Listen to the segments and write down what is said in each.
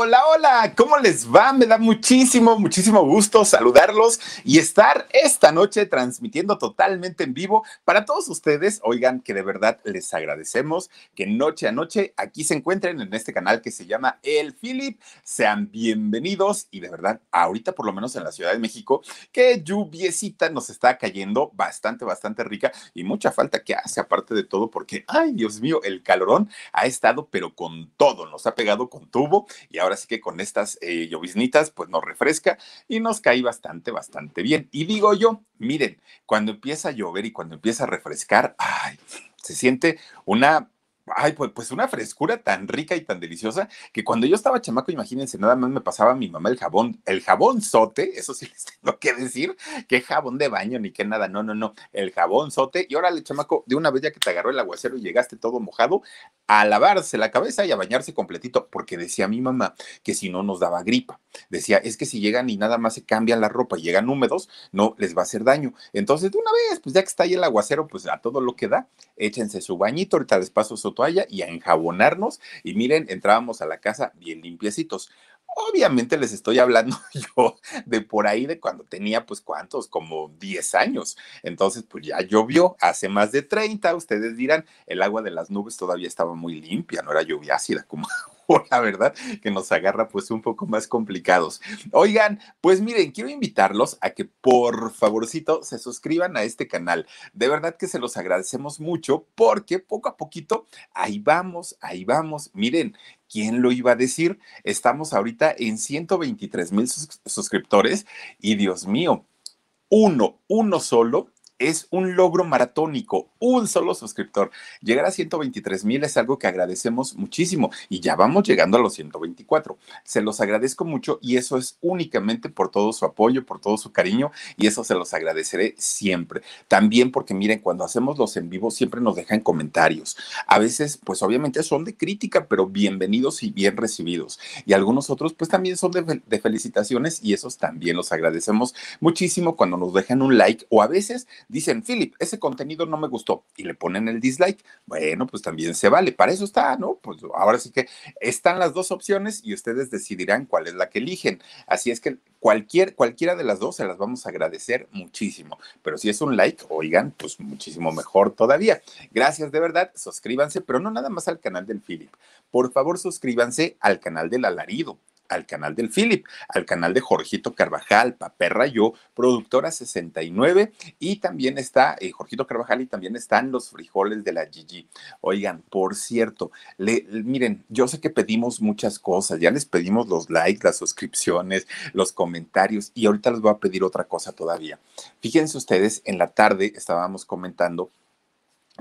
Hola, hola, ¿cómo les va? Me da muchísimo, muchísimo gusto saludarlos y estar esta noche transmitiendo totalmente en vivo para todos ustedes. Oigan, que de verdad les agradecemos que noche a noche aquí se encuentren en este canal que se llama El Philip. Sean bienvenidos y de verdad, ahorita por lo menos en la Ciudad de México, que lluviecita nos está cayendo bastante, bastante rica y mucha falta que hace aparte de todo porque, ay Dios mío, el calorón ha estado pero con todo, nos ha pegado con tubo y ahora ahora sí que con estas eh, lloviznitas, pues nos refresca y nos cae bastante, bastante bien. Y digo yo, miren, cuando empieza a llover y cuando empieza a refrescar, ay, se siente una ay, pues, pues, una frescura tan rica y tan deliciosa que cuando yo estaba chamaco, imagínense, nada más me pasaba a mi mamá el jabón, el jabón sote, eso sí les tengo que decir, que jabón de baño ni que nada, no, no, no, el jabón sote. Y órale, chamaco, de una vez ya que te agarró el aguacero y llegaste todo mojado, a lavarse la cabeza y a bañarse completito, porque decía mi mamá que si no nos daba gripa. Decía, es que si llegan y nada más se cambian la ropa y llegan húmedos, no les va a hacer daño. Entonces, de una vez, pues ya que está ahí el aguacero, pues a todo lo que da, échense su bañito, ahorita les paso su toalla y a enjabonarnos. Y miren, entrábamos a la casa bien limpiecitos. Obviamente les estoy hablando yo de por ahí de cuando tenía pues cuántos, como 10 años. Entonces pues ya llovió hace más de 30, ustedes dirán, el agua de las nubes todavía estaba muy limpia, no era lluvia ácida como la verdad, que nos agarra pues un poco más complicados. Oigan, pues miren, quiero invitarlos a que por favorcito se suscriban a este canal. De verdad que se los agradecemos mucho porque poco a poquito ahí vamos, ahí vamos. Miren, ¿Quién lo iba a decir? Estamos ahorita en 123 mil suscriptores y Dios mío, uno, uno solo es un logro maratónico, un solo suscriptor. Llegar a 123 mil es algo que agradecemos muchísimo y ya vamos llegando a los 124. Se los agradezco mucho y eso es únicamente por todo su apoyo, por todo su cariño y eso se los agradeceré siempre. También porque miren, cuando hacemos los en vivo siempre nos dejan comentarios. A veces, pues obviamente son de crítica, pero bienvenidos y bien recibidos. Y algunos otros, pues también son de, de felicitaciones y esos también los agradecemos muchísimo cuando nos dejan un like o a veces Dicen, Philip, ese contenido no me gustó y le ponen el dislike. Bueno, pues también se vale, para eso está, ¿no? Pues ahora sí que están las dos opciones y ustedes decidirán cuál es la que eligen. Así es que cualquier, cualquiera de las dos se las vamos a agradecer muchísimo. Pero si es un like, oigan, pues muchísimo mejor todavía. Gracias de verdad, suscríbanse, pero no nada más al canal del Philip. Por favor, suscríbanse al canal del Alarido al canal del Philip, al canal de Jorgito Carvajal, Papé Rayo, productora 69, y también está eh, Jorgito Carvajal y también están los frijoles de la Gigi. Oigan, por cierto, miren, yo sé que pedimos muchas cosas, ya les pedimos los likes, las suscripciones, los comentarios, y ahorita les voy a pedir otra cosa todavía. Fíjense ustedes, en la tarde estábamos comentando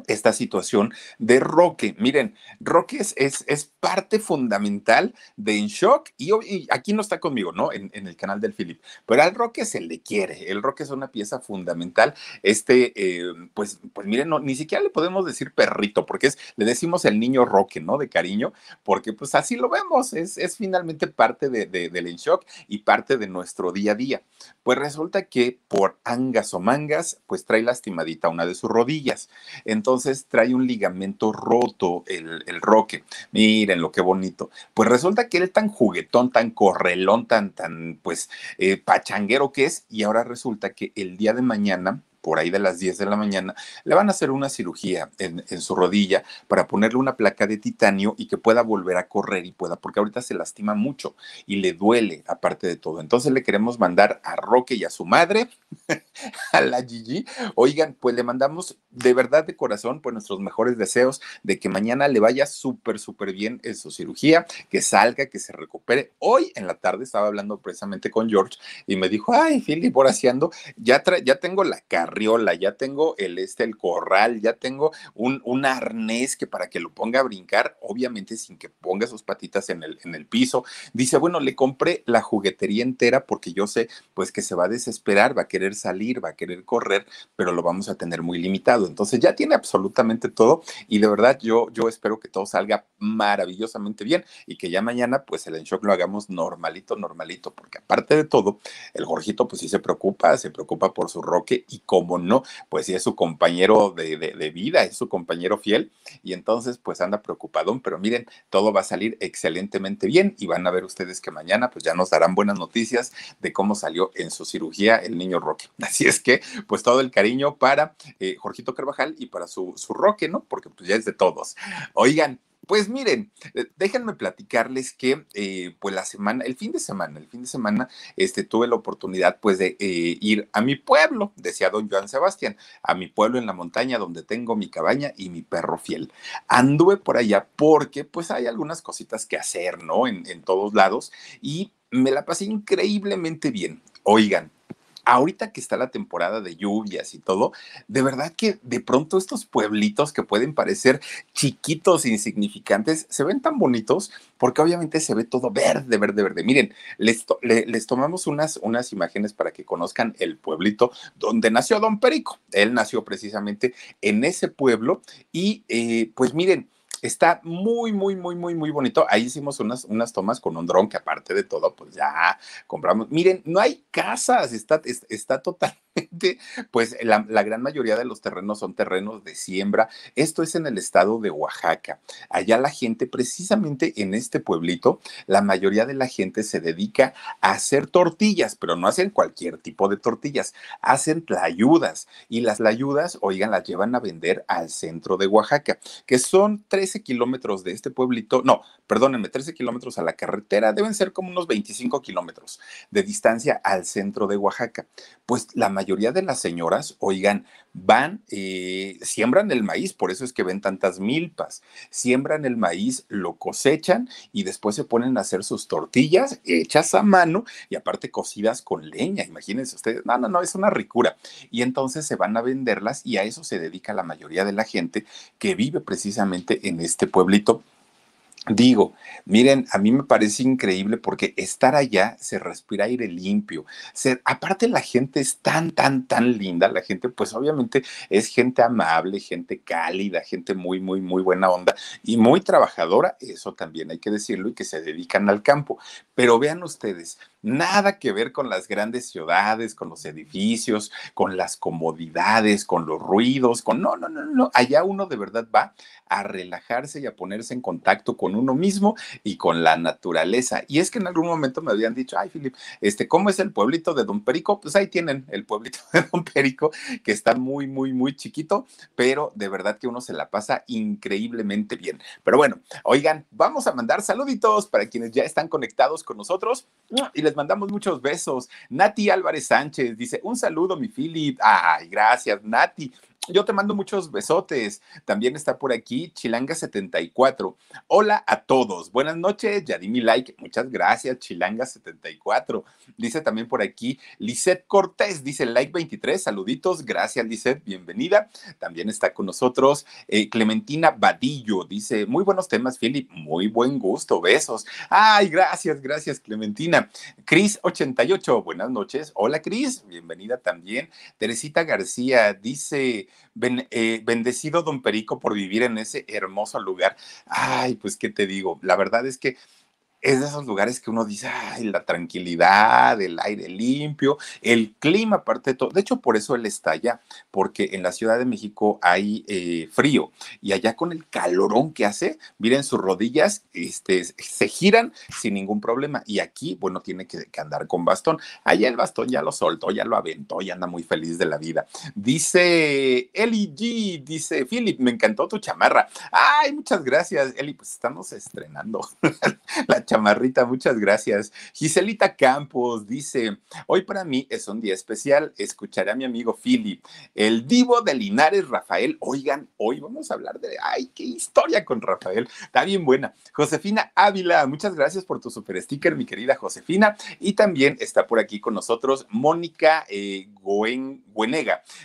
esta situación de Roque. Miren, Roque es, es, parte fundamental de En Shock y, aquí no está conmigo, ¿no? En, el canal del Philip, pero al Roque se le quiere, el Roque es una pieza fundamental. Este, eh, pues, pues miren, ni siquiera le podemos decir perrito, porque es, le decimos el niño Roque, ¿no? De cariño, porque pues así lo vemos, es, es finalmente parte de, del En Shock y parte de nuestro día a día. Pues resulta que por angas o mangas, pues trae lastimadita una de sus rodillas. Entonces, entonces trae un ligamento roto el, Roque. Miren lo que bonito. Pues resulta que él tan juguetón, tan correlón, tan, tan, pues, eh, pachanguero que es, y ahora resulta que el día de mañana por ahí de las 10 de la mañana, le van a hacer una cirugía en, su rodilla para ponerle una placa de titanio y que pueda volver a correr y pueda, porque ahorita se lastima mucho y le duele aparte de todo. Entonces le queremos mandar a Roque y a su madre, a la Gigi. Oigan, pues le mandamos de verdad de corazón pues nuestros mejores deseos de que mañana le vaya súper, súper bien en su cirugía, que salga, que se recupere. Hoy en la tarde estaba hablando precisamente con George y me dijo, ay, Philip, por haciendo, ya, ya tengo la carne Riola, ya tengo el, este, el corral, ya tengo un, un arnés que para que lo ponga a brincar, obviamente sin que ponga sus patitas en el, en el piso. Dice, bueno, le compré la juguetería entera porque yo sé pues que se va a desesperar, va a querer salir, va a querer correr, pero lo vamos a tener muy limitado. Entonces ya tiene absolutamente todo y de verdad yo, yo espero que todo salga maravillosamente bien y que ya mañana pues el shock lo hagamos normalito, normalito, porque aparte de todo, el gorjito pues sí se preocupa, se preocupa por su roque y como no? Pues sí, es su compañero de, vida, es su compañero fiel, y entonces pues anda preocupadón, pero miren, todo va a salir excelentemente bien y van a ver ustedes que mañana pues ya nos darán buenas noticias de cómo salió en su cirugía el niño Roque. Así es que pues todo el cariño para eh, Jorgito Carvajal y para su, su Roque, ¿no? Porque pues ya es de todos. Oigan, pues miren, eh, déjenme platicarles que eh, pues la semana, el fin de semana, el fin de semana, este, tuve la oportunidad pues de eh, ir a mi pueblo, decía don Joan Sebastián, a mi pueblo en la montaña donde tengo mi cabaña y mi perro fiel. Anduve por allá porque pues hay algunas cositas que hacer, ¿no? en todos lados y me la pasé increíblemente bien. Oigan, ahorita que está la temporada de lluvias y todo, de verdad que de pronto estos pueblitos que pueden parecer chiquitos, e insignificantes, se ven tan bonitos porque obviamente se ve todo verde, verde, verde. Miren, les, les tomamos unas, unas imágenes para que conozcan el pueblito donde nació Don Perico. Él nació precisamente en ese pueblo y eh, pues miren, Está muy, muy, muy, muy, muy bonito. Ahí hicimos unas, unas tomas con un dron que aparte de todo, pues ya compramos. Miren, no hay casas, está, está, pues la, gran mayoría de los terrenos son terrenos de siembra. Esto es en el estado de Oaxaca. Allá la gente, precisamente en este pueblito, la mayoría de la gente se dedica a hacer tortillas, pero no hacen cualquier tipo de tortillas, hacen tlayudas y las tlayudas, oigan, las llevan a vender al centro de Oaxaca, que son 13 kilómetros de este pueblito, no, perdónenme, 13 kilómetros a la carretera, deben ser como unos 25 kilómetros de distancia al centro de Oaxaca. Pues la mayoría mayoría de las señoras, oigan, van, eh, siembran el maíz, por eso es que ven tantas milpas, siembran el maíz, lo cosechan y después se ponen a hacer sus tortillas hechas a mano y aparte cocidas con leña, imagínense ustedes, no, no, no, es una ricura. Y entonces se van a venderlas y a eso se dedica la mayoría de la gente que vive precisamente en este pueblito Digo, miren, a mí me parece increíble porque estar allá se respira aire limpio. aparte la gente es tan, tan, tan linda. La gente, pues obviamente es gente amable, gente cálida, gente muy, muy, muy buena onda y muy trabajadora. Eso también hay que decirlo y que se dedican al campo. Pero vean ustedes, Nada que ver con las grandes ciudades, con los edificios, con las comodidades, con los ruidos, con... No, no, no, no. Allá uno de verdad va a relajarse y a ponerse en contacto con uno mismo y con la naturaleza. Y es que en algún momento me habían dicho, ay, Filip, este, ¿cómo es el pueblito de Don Perico? Pues ahí tienen el pueblito de Don Perico, que está muy, muy, muy chiquito, pero de verdad que uno se la pasa increíblemente bien. Pero bueno, oigan, vamos a mandar saluditos para quienes ya están conectados con nosotros y les mandamos muchos besos. Nati Álvarez Sánchez dice, un saludo, mi Philip. Ay, gracias, Nati. Yo te mando muchos besotes. También está por aquí Chilanga74. Hola a todos. Buenas noches. Ya di mi like. Muchas gracias, Chilanga74. Dice también por aquí Lisette Cortés. Dice like 23. Saluditos. Gracias, Lisette. Bienvenida. También está con nosotros eh, Clementina Badillo. Dice muy buenos temas, Philip. Muy buen gusto. Besos. Ay, gracias, gracias, Clementina. Cris88. Buenas noches. Hola, Cris. Bienvenida también. Teresita García dice. Eh, bendecido don Perico por vivir en ese hermoso lugar. Ay, pues qué te digo, la verdad es que es de esos lugares que uno dice, ay, la tranquilidad, el aire limpio, el clima, aparte de todo. De hecho, por eso él está allá, porque en la Ciudad de México hay eh, frío y allá con el calorón que hace, miren sus rodillas, este, se giran sin ningún problema. Y aquí, bueno, tiene que, andar con bastón. Allá el bastón ya lo soltó, ya lo aventó y anda muy feliz de la vida. Dice Eli G, dice Philip, me encantó tu chamarra. Ay, muchas gracias, Eli, pues estamos estrenando la chamarrita, muchas gracias. Giselita Campos dice, hoy para mí es un día especial, escucharé a mi amigo Philip, el divo de Linares, Rafael. Oigan, hoy vamos a hablar de, ay, qué historia con Rafael, está bien buena. Josefina Ávila, muchas gracias por tu super sticker, mi querida Josefina. Y también está por aquí con nosotros Mónica eh,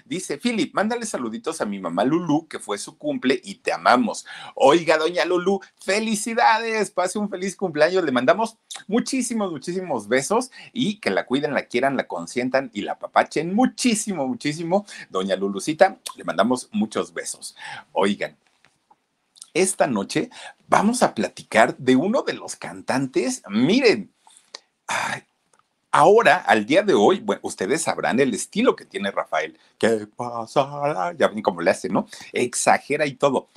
Dice, Philip, mándale saluditos a mi mamá Lulu, que fue su cumple y te amamos. Oiga, doña Lulu, felicidades, pase un feliz cumpleaños le mandamos muchísimos, muchísimos besos y que la cuiden, la quieran, la consientan y la papachen muchísimo, muchísimo. Doña Lulucita, le mandamos muchos besos. Oigan, esta noche vamos a platicar de uno de los cantantes. Miren, Ahora, al día de hoy, bueno, ustedes sabrán el estilo que tiene Rafael. ¿Qué pasa? Ya ven cómo le hace, ¿no? Exagera y todo.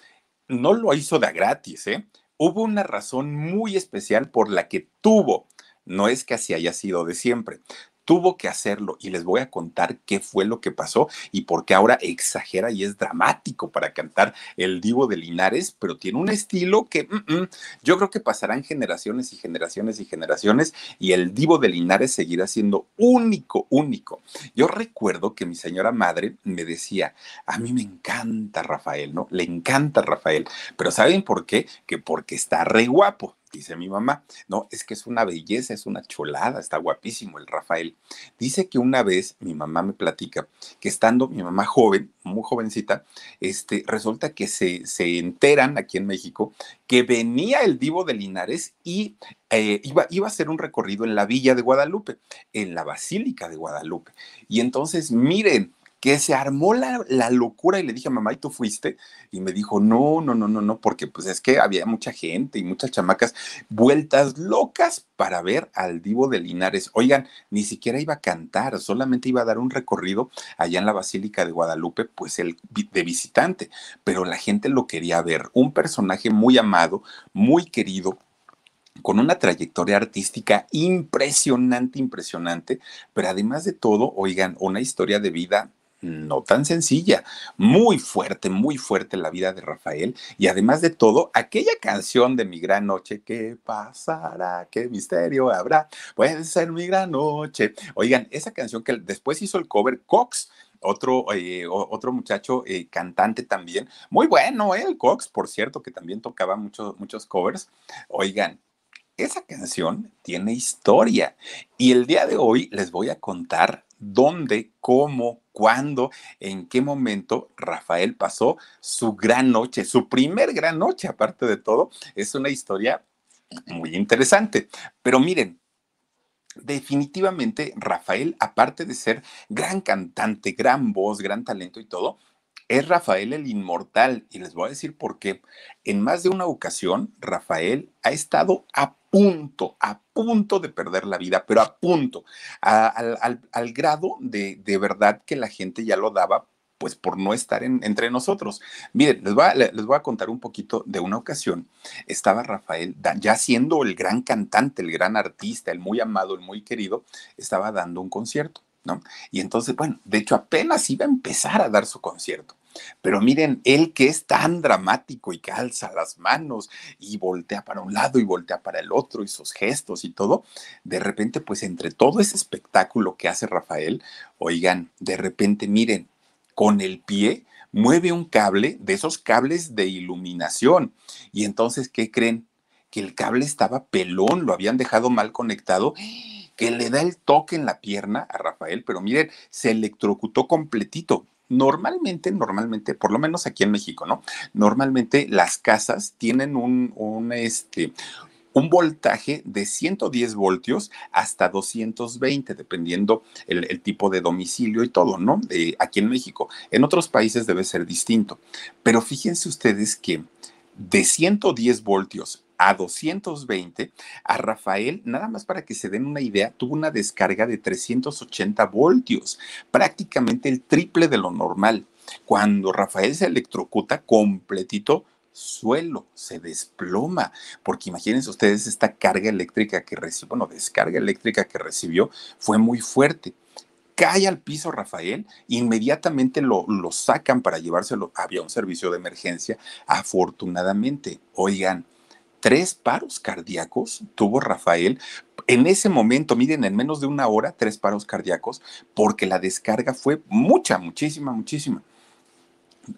No lo hizo de gratis, ¿eh? hubo una razón muy especial por la que tuvo. No es que así haya sido de siempre tuvo que hacerlo y les voy a contar qué fue lo que pasó y por qué ahora exagera y es dramático para cantar el divo de Linares, pero tiene un estilo que mm, mm, yo creo que pasarán generaciones y generaciones y generaciones y el divo de Linares seguirá siendo único, único. Yo recuerdo que mi señora madre me decía, a mí me encanta Rafael, ¿no? Le encanta Rafael, pero ¿saben por qué? Que porque está re guapo dice mi mamá. No, es que es una belleza, es una cholada, está guapísimo el Rafael. Dice que una vez mi mamá me platica que estando mi mamá joven, muy jovencita, este, resulta que se, se enteran aquí en México que venía el divo de Linares y eh, iba, iba a hacer un recorrido en la villa de Guadalupe, en la Basílica de Guadalupe. Y entonces, miren, que se armó la, locura y le dije, mamá, ¿y tú fuiste? Y me dijo, no, no, no, no, no, porque pues es que había mucha gente y muchas chamacas vueltas locas para ver al divo de Linares. Oigan, ni siquiera iba a cantar, solamente iba a dar un recorrido allá en la Basílica de Guadalupe, pues el de visitante, pero la gente lo quería ver. Un personaje muy amado, muy querido, con una trayectoria artística impresionante, impresionante, pero además de todo, oigan, una historia de vida no tan sencilla, muy fuerte, muy fuerte la vida de Rafael y además de todo, aquella canción de Mi Gran Noche, ¿qué pasará? ¿Qué misterio habrá? Puede ser Mi Gran Noche. Oigan, esa canción que después hizo el cover Cox, otro, eh, otro muchacho eh, cantante también, muy bueno, ¿eh? el Cox, por cierto, que también tocaba muchos muchos covers. Oigan, esa canción tiene historia y el día de hoy les voy a contar dónde, cómo, cuándo, en qué momento Rafael pasó su gran noche, su primer gran noche, aparte de todo, es una historia muy interesante. Pero miren, definitivamente Rafael, aparte de ser gran cantante, gran voz, gran talento y todo, es Rafael el inmortal. Y les voy a decir por qué. En más de una ocasión, Rafael ha estado a punto, a punto de perder la vida, pero a punto, al, grado de, verdad que la gente ya lo daba pues por no estar entre nosotros. Miren, les voy, a, les voy, a, contar un poquito de una ocasión. Estaba Rafael, ya siendo el gran cantante, el gran artista, el muy amado, el muy querido, estaba dando un concierto, ¿no? Y entonces, bueno, de hecho apenas iba a empezar a dar su concierto. Pero miren, él que es tan dramático y que alza las manos y voltea para un lado y voltea para el otro y sus gestos y todo, de repente pues entre todo ese espectáculo que hace Rafael, oigan, de repente miren, con el pie mueve un cable de esos cables de iluminación. Y entonces, ¿qué creen? Que el cable estaba pelón, lo habían dejado mal conectado que le da el toque en la pierna a Rafael, pero miren, se electrocutó completito. Normalmente, normalmente, por lo menos aquí en México, ¿no? Normalmente las casas tienen un, este, un voltaje de 110 voltios hasta 220, dependiendo el, tipo de domicilio y todo, ¿no? aquí en México. En otros países debe ser distinto. Pero fíjense ustedes que de 110 voltios a 220, a Rafael, nada más para que se den una idea, tuvo una descarga de 380 voltios, prácticamente el triple de lo normal. Cuando Rafael se electrocuta completito, suelo, se desploma, porque imagínense ustedes esta carga eléctrica que recibió, bueno, descarga eléctrica que recibió fue muy fuerte cae al piso Rafael, inmediatamente lo, lo, sacan para llevárselo, había un servicio de emergencia, afortunadamente, oigan, Tres paros cardíacos tuvo Rafael. En ese momento, miren, en menos de una hora, tres paros cardíacos, porque la descarga fue mucha, muchísima, muchísima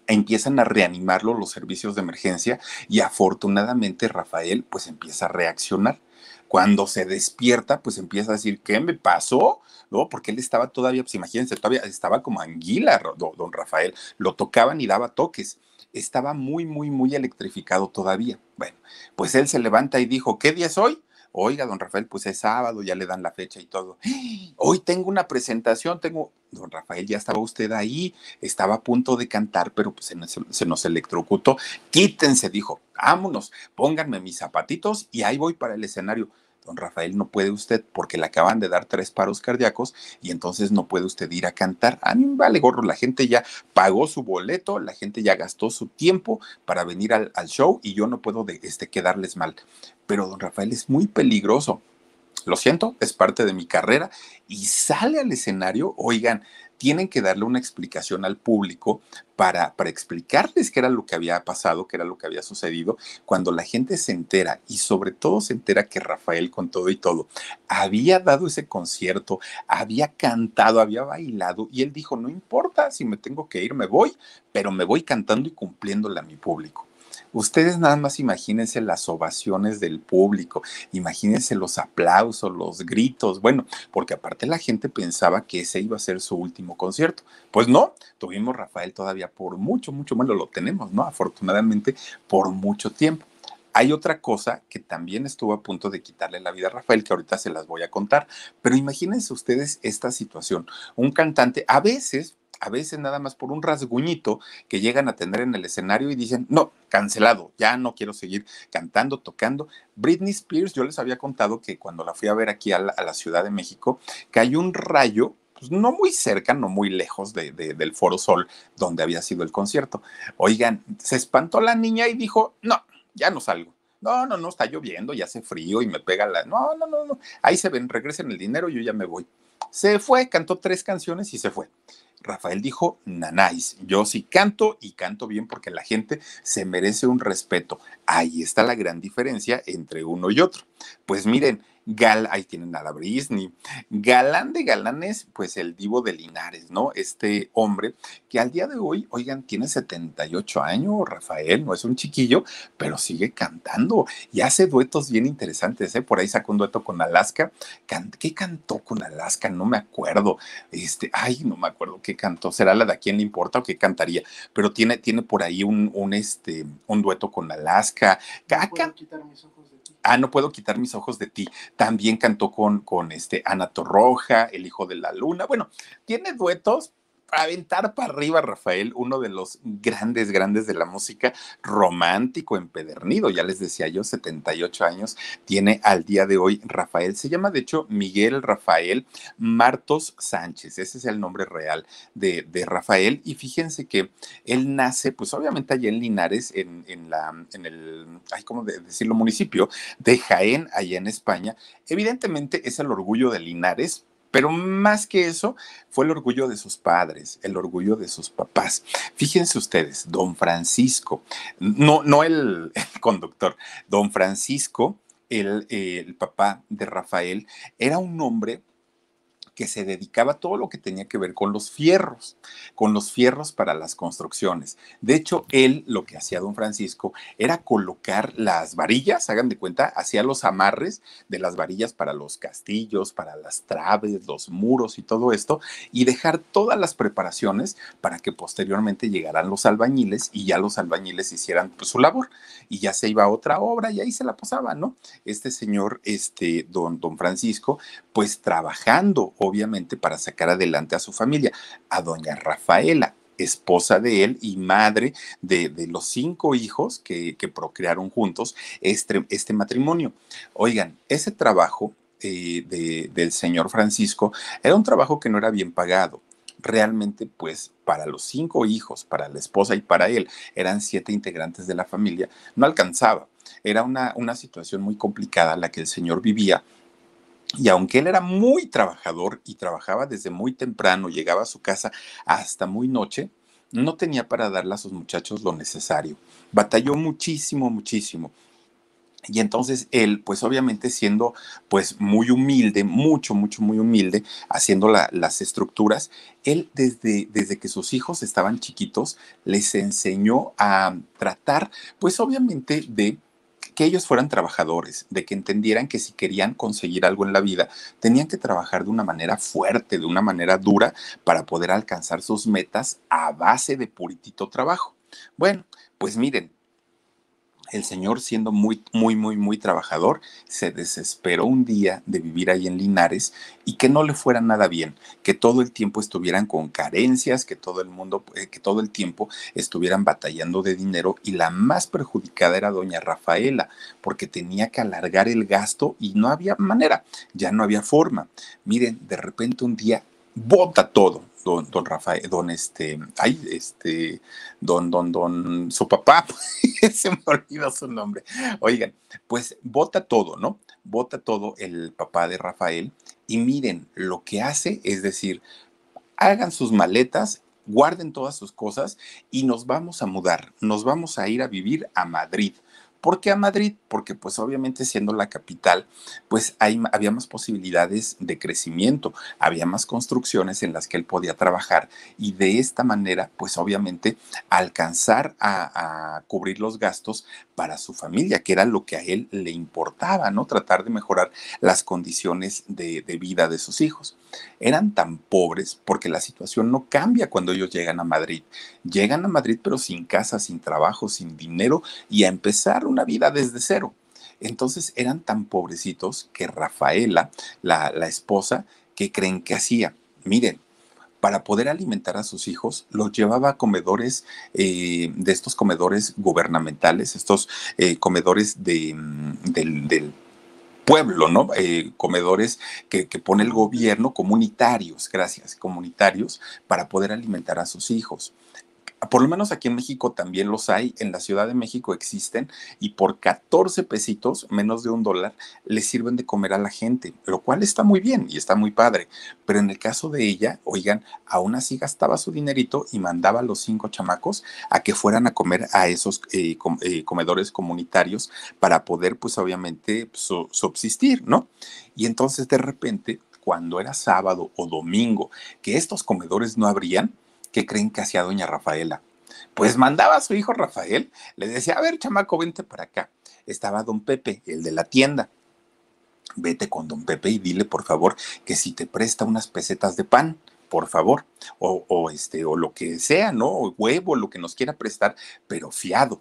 empiezan a reanimarlo los servicios de emergencia y afortunadamente Rafael pues empieza a reaccionar. Cuando se despierta, pues empieza a decir, ¿qué me pasó? ¿No? Porque él estaba todavía, pues imagínense, todavía estaba como anguila, don Rafael. Lo tocaban y daba toques estaba muy, muy, muy electrificado todavía. Bueno, pues él se levanta y dijo, ¿qué día es hoy? Oiga, don Rafael, pues es sábado, ya le dan la fecha y todo. Hoy tengo una presentación, tengo... Don Rafael, ya estaba usted ahí, estaba a punto de cantar, pero pues se nos electrocutó. Quítense, dijo, vámonos, pónganme mis zapatitos y ahí voy para el escenario don Rafael, no puede usted porque le acaban de dar tres paros cardíacos y entonces no puede usted ir a cantar. A mí vale gorro, la gente ya pagó su boleto, la gente ya gastó su tiempo para venir al, show y yo no puedo de, este, quedarles mal. Pero don Rafael es muy peligroso lo siento, es parte de mi carrera, y sale al escenario, oigan, tienen que darle una explicación al público para, para explicarles qué era lo que había pasado, qué era lo que había sucedido, cuando la gente se entera y sobre todo se entera que Rafael con todo y todo había dado ese concierto, había cantado, había bailado y él dijo, no importa si me tengo que ir, me voy, pero me voy cantando y cumpliéndole a mi público. Ustedes nada más imagínense las ovaciones del público, imagínense los aplausos, los gritos, bueno, porque aparte la gente pensaba que ese iba a ser su último concierto. Pues no, tuvimos Rafael todavía por mucho, mucho, bueno, lo tenemos, ¿no? Afortunadamente, por mucho tiempo. Hay otra cosa que también estuvo a punto de quitarle la vida a Rafael, que ahorita se las voy a contar, pero imagínense ustedes esta situación. Un cantante, a veces, a veces nada más por un rasguñito que llegan a tener en el escenario y dicen, no, cancelado, ya no quiero seguir cantando, tocando. Britney Spears, yo les había contado que cuando la fui a ver aquí a la, Ciudad de México, que hay un rayo pues no muy cerca, no muy lejos de, del Foro Sol, donde había sido el concierto. Oigan, se espantó la niña y dijo, no, ya no salgo. No, no, no, está lloviendo, ya hace frío y me pega la... No, no, no, no. Ahí se ven, regresen el dinero, yo ya me voy. Se fue, cantó tres canciones y se fue. Rafael dijo, nanáis, yo sí canto y canto bien porque la gente se merece un respeto. Ahí está la gran diferencia entre uno y otro. Pues miren, Gal, ahí tienen a la Brisney. Galán de galanes, pues el divo de Linares, ¿no? Este hombre que al día de hoy, oigan, tiene 78 años, Rafael, no es un chiquillo, pero sigue cantando y hace duetos bien interesantes, ¿eh? Por ahí sacó un dueto con Alaska. ¿Qué cantó con Alaska? No me acuerdo. Este, ay, no me acuerdo qué cantó, será la de a quién le importa o qué cantaría, pero tiene, tiene por ahí un, un, este, un dueto con Alaska. Caca. No ah, ah, no puedo quitar mis ojos de ti. También cantó con, con este Ana Torroja, El Hijo de la Luna. Bueno, tiene duetos, aventar para arriba, Rafael, uno de los grandes, grandes de la música romántico empedernido. Ya les decía yo, 78 años tiene al día de hoy Rafael. Se llama, de hecho, Miguel Rafael Martos Sánchez. Ese es el nombre real de, Rafael. Y fíjense que él nace, pues obviamente allá en Linares, en, en la, en el, ay, ¿cómo decirlo? Municipio de Jaén, allá en España. Evidentemente es el orgullo de Linares pero más que eso, fue el orgullo de sus padres, el orgullo de sus papás. Fíjense ustedes, don Francisco, no, no el, conductor, don Francisco, el, eh, el papá de Rafael, era un hombre que se dedicaba todo lo que tenía que ver con los fierros, con los fierros para las construcciones. De hecho, él lo que hacía don Francisco era colocar las varillas, hagan de cuenta, hacía los amarres de las varillas para los castillos, para las traves, los muros y todo esto, y dejar todas las preparaciones para que posteriormente llegaran los albañiles y ya los albañiles hicieran pues, su labor y ya se iba a otra obra y ahí se la posaba, ¿no? Este señor, este don, don Francisco, pues trabajando obviamente para sacar adelante a su familia, a doña Rafaela, esposa de él y madre de, los cinco hijos que, procrearon juntos este, este, matrimonio. Oigan, ese trabajo eh, del señor Francisco era un trabajo que no era bien pagado realmente pues para los cinco hijos, para la esposa y para él, eran siete integrantes de la familia, no alcanzaba. Era una, una situación muy complicada la que el señor vivía y aunque él era muy trabajador y trabajaba desde muy temprano, llegaba a su casa hasta muy noche, no tenía para darle a sus muchachos lo necesario. Batalló muchísimo, muchísimo. Y entonces él, pues obviamente siendo pues muy humilde, mucho, mucho, muy humilde, haciendo las estructuras, él desde, desde que sus hijos estaban chiquitos les enseñó a tratar pues obviamente de que ellos fueran trabajadores, de que entendieran que si querían conseguir algo en la vida, tenían que trabajar de una manera fuerte, de una manera dura, para poder alcanzar sus metas a base de puritito trabajo. Bueno, pues miren, el señor, siendo muy, muy, muy, muy trabajador, se desesperó un día de vivir ahí en Linares y que no le fuera nada bien, que todo el tiempo estuvieran con carencias, que todo el mundo, eh, que todo el tiempo estuvieran batallando de dinero y la más perjudicada era doña Rafaela, porque tenía que alargar el gasto y no había manera, ya no había forma. Miren, de repente un día bota todo, don, Rafael, don este, ay, este, don, don, don, su papá, pues, se me olvidó su nombre. Oigan, pues vota todo, ¿no? Vota todo el papá de Rafael y miren lo que hace, es decir, hagan sus maletas, guarden todas sus cosas y nos vamos a mudar, nos vamos a ir a vivir a Madrid. ¿Por qué a Madrid? Porque pues obviamente siendo la capital, pues hay, había más posibilidades de crecimiento, había más construcciones en las que él podía trabajar y de esta manera pues obviamente alcanzar a, cubrir los gastos para su familia, que era lo que a él le importaba, ¿no? Tratar de mejorar las condiciones de vida de sus hijos. Eran tan pobres porque la situación no cambia cuando ellos llegan a Madrid. Llegan a Madrid pero sin casa, sin trabajo, sin dinero y a empezar una vida desde cero. Entonces eran tan pobrecitos que Rafaela, la, esposa, ¿qué creen que hacía? Miren, para poder alimentar a sus hijos, los llevaba a comedores eh, de estos comedores gubernamentales, estos eh, comedores mm, del, pueblo, ¿no? Eh, comedores que, pone el gobierno comunitarios, gracias, comunitarios, para poder alimentar a sus hijos por lo menos aquí en México también los hay, en la Ciudad de México existen y por 14 pesitos, menos de un dólar, les sirven de comer a la gente, lo cual está muy bien y está muy padre. Pero en el caso de ella, oigan, aún así gastaba su dinerito y mandaba a los cinco chamacos a que fueran a comer a esos eh, eh, comedores comunitarios para poder, pues obviamente, subsistir, ¿no? Y entonces de repente, cuando era sábado o domingo, que estos comedores no abrían, ¿Qué creen que hacía doña Rafaela? Pues mandaba a su hijo Rafael, le decía, a ver, chamaco, vente para acá. Estaba don Pepe, el de la tienda. Vete con don Pepe y dile, por favor, que si te presta unas pesetas de pan, por favor, o, o, este, o lo que sea, ¿no? O huevo, lo que nos quiera prestar, pero fiado.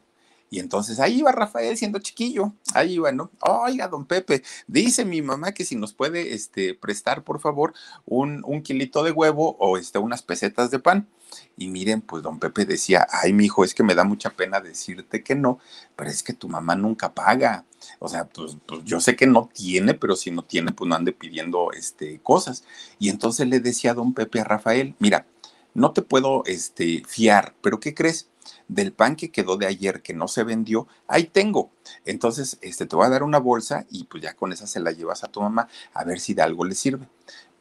Y entonces ahí iba Rafael siendo chiquillo, ahí iba, ¿no? Oiga, don Pepe, dice mi mamá que si nos puede este, prestar, por favor, un, un kilito de huevo o este, unas pesetas de pan. Y miren, pues don Pepe decía, ay, mi hijo, es que me da mucha pena decirte que no, pero es que tu mamá nunca paga. O sea, pues, pues, yo sé que no tiene, pero si no tiene, pues no ande pidiendo este, cosas. Y entonces le decía a don Pepe a Rafael, mira, no te puedo este, fiar, pero ¿qué crees? Del pan que quedó de ayer que no se vendió, ahí tengo. Entonces, este, te voy a dar una bolsa y pues ya con esa se la llevas a tu mamá a ver si de algo le sirve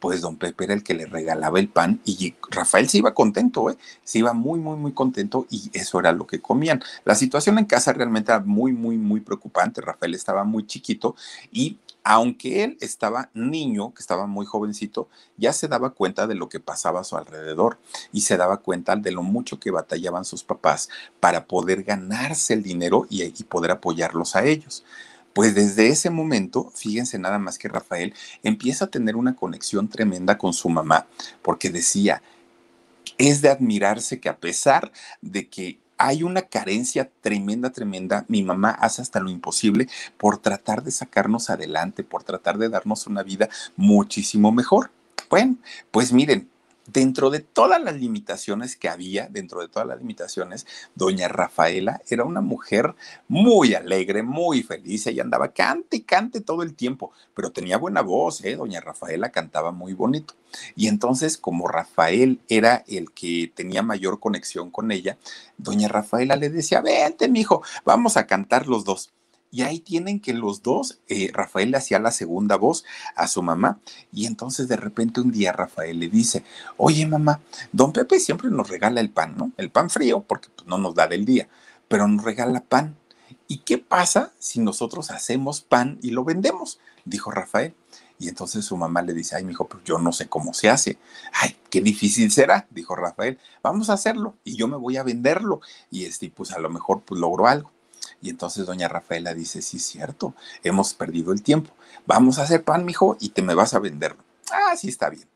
pues don Pepe era el que le regalaba el pan y Rafael se iba contento, ¿eh? se iba muy, muy, muy contento y eso era lo que comían. La situación en casa realmente era muy, muy, muy preocupante. Rafael estaba muy chiquito y aunque él estaba niño, que estaba muy jovencito, ya se daba cuenta de lo que pasaba a su alrededor y se daba cuenta de lo mucho que batallaban sus papás para poder ganarse el dinero y, y poder apoyarlos a ellos. Pues desde ese momento, fíjense nada más que Rafael empieza a tener una conexión tremenda con su mamá, porque decía, es de admirarse que a pesar de que hay una carencia tremenda, tremenda. Mi mamá hace hasta lo imposible por tratar de sacarnos adelante, por tratar de darnos una vida muchísimo mejor. Bueno, pues miren, dentro de todas las limitaciones que había, dentro de todas las limitaciones, doña Rafaela era una mujer muy alegre, muy feliz, ella andaba cante y cante todo el tiempo, pero tenía buena voz, ¿eh? doña Rafaela cantaba muy bonito. Y entonces, como Rafael era el que tenía mayor conexión con ella, doña Rafaela le decía, vente, mijo, vamos a cantar los dos. Y ahí tienen que los dos, eh, Rafael le hacía la segunda voz a su mamá y entonces de repente un día Rafael le dice, oye mamá, don Pepe siempre nos regala el pan, ¿no? El pan frío porque pues, no nos da del día, pero nos regala pan. ¿Y qué pasa si nosotros hacemos pan y lo vendemos? Dijo Rafael. Y entonces su mamá le dice, ay, mi hijo, pues yo no sé cómo se hace. Ay, qué difícil será, dijo Rafael. Vamos a hacerlo y yo me voy a venderlo. Y este, pues a lo mejor pues logro algo. Y entonces doña Rafaela dice, sí, cierto, hemos perdido el tiempo. Vamos a hacer pan, mijo, y te me vas a venderlo. Ah, sí, está bien.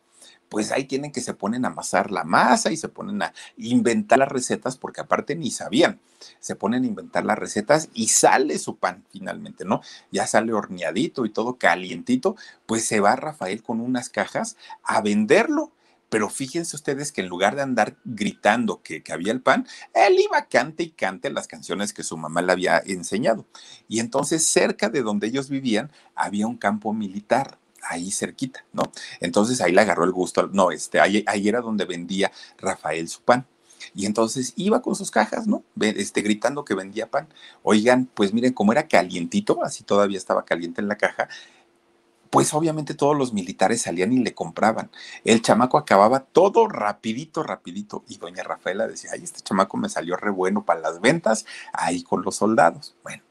Pues ahí tienen que se ponen a amasar la masa y se ponen a inventar las recetas, porque aparte ni sabían. Se ponen a inventar las recetas y sale su pan finalmente, ¿no? Ya sale horneadito y todo calientito. Pues se va Rafael con unas cajas a venderlo pero fíjense ustedes que en lugar de andar gritando que, que había el pan, él iba cante y cante las canciones que su mamá le había enseñado. Y entonces cerca de donde ellos vivían había un campo militar ahí cerquita, ¿no? Entonces ahí le agarró el gusto, no, este, ahí, era donde vendía Rafael su pan. Y entonces iba con sus cajas, ¿no? Este, gritando que vendía pan. Oigan, pues miren, cómo era calientito, así todavía estaba caliente en la caja, pues obviamente todos los militares salían y le compraban. El chamaco acababa todo rapidito, rapidito. Y doña Rafaela decía, ay, este chamaco me salió re bueno para las ventas, ahí con los soldados. Bueno,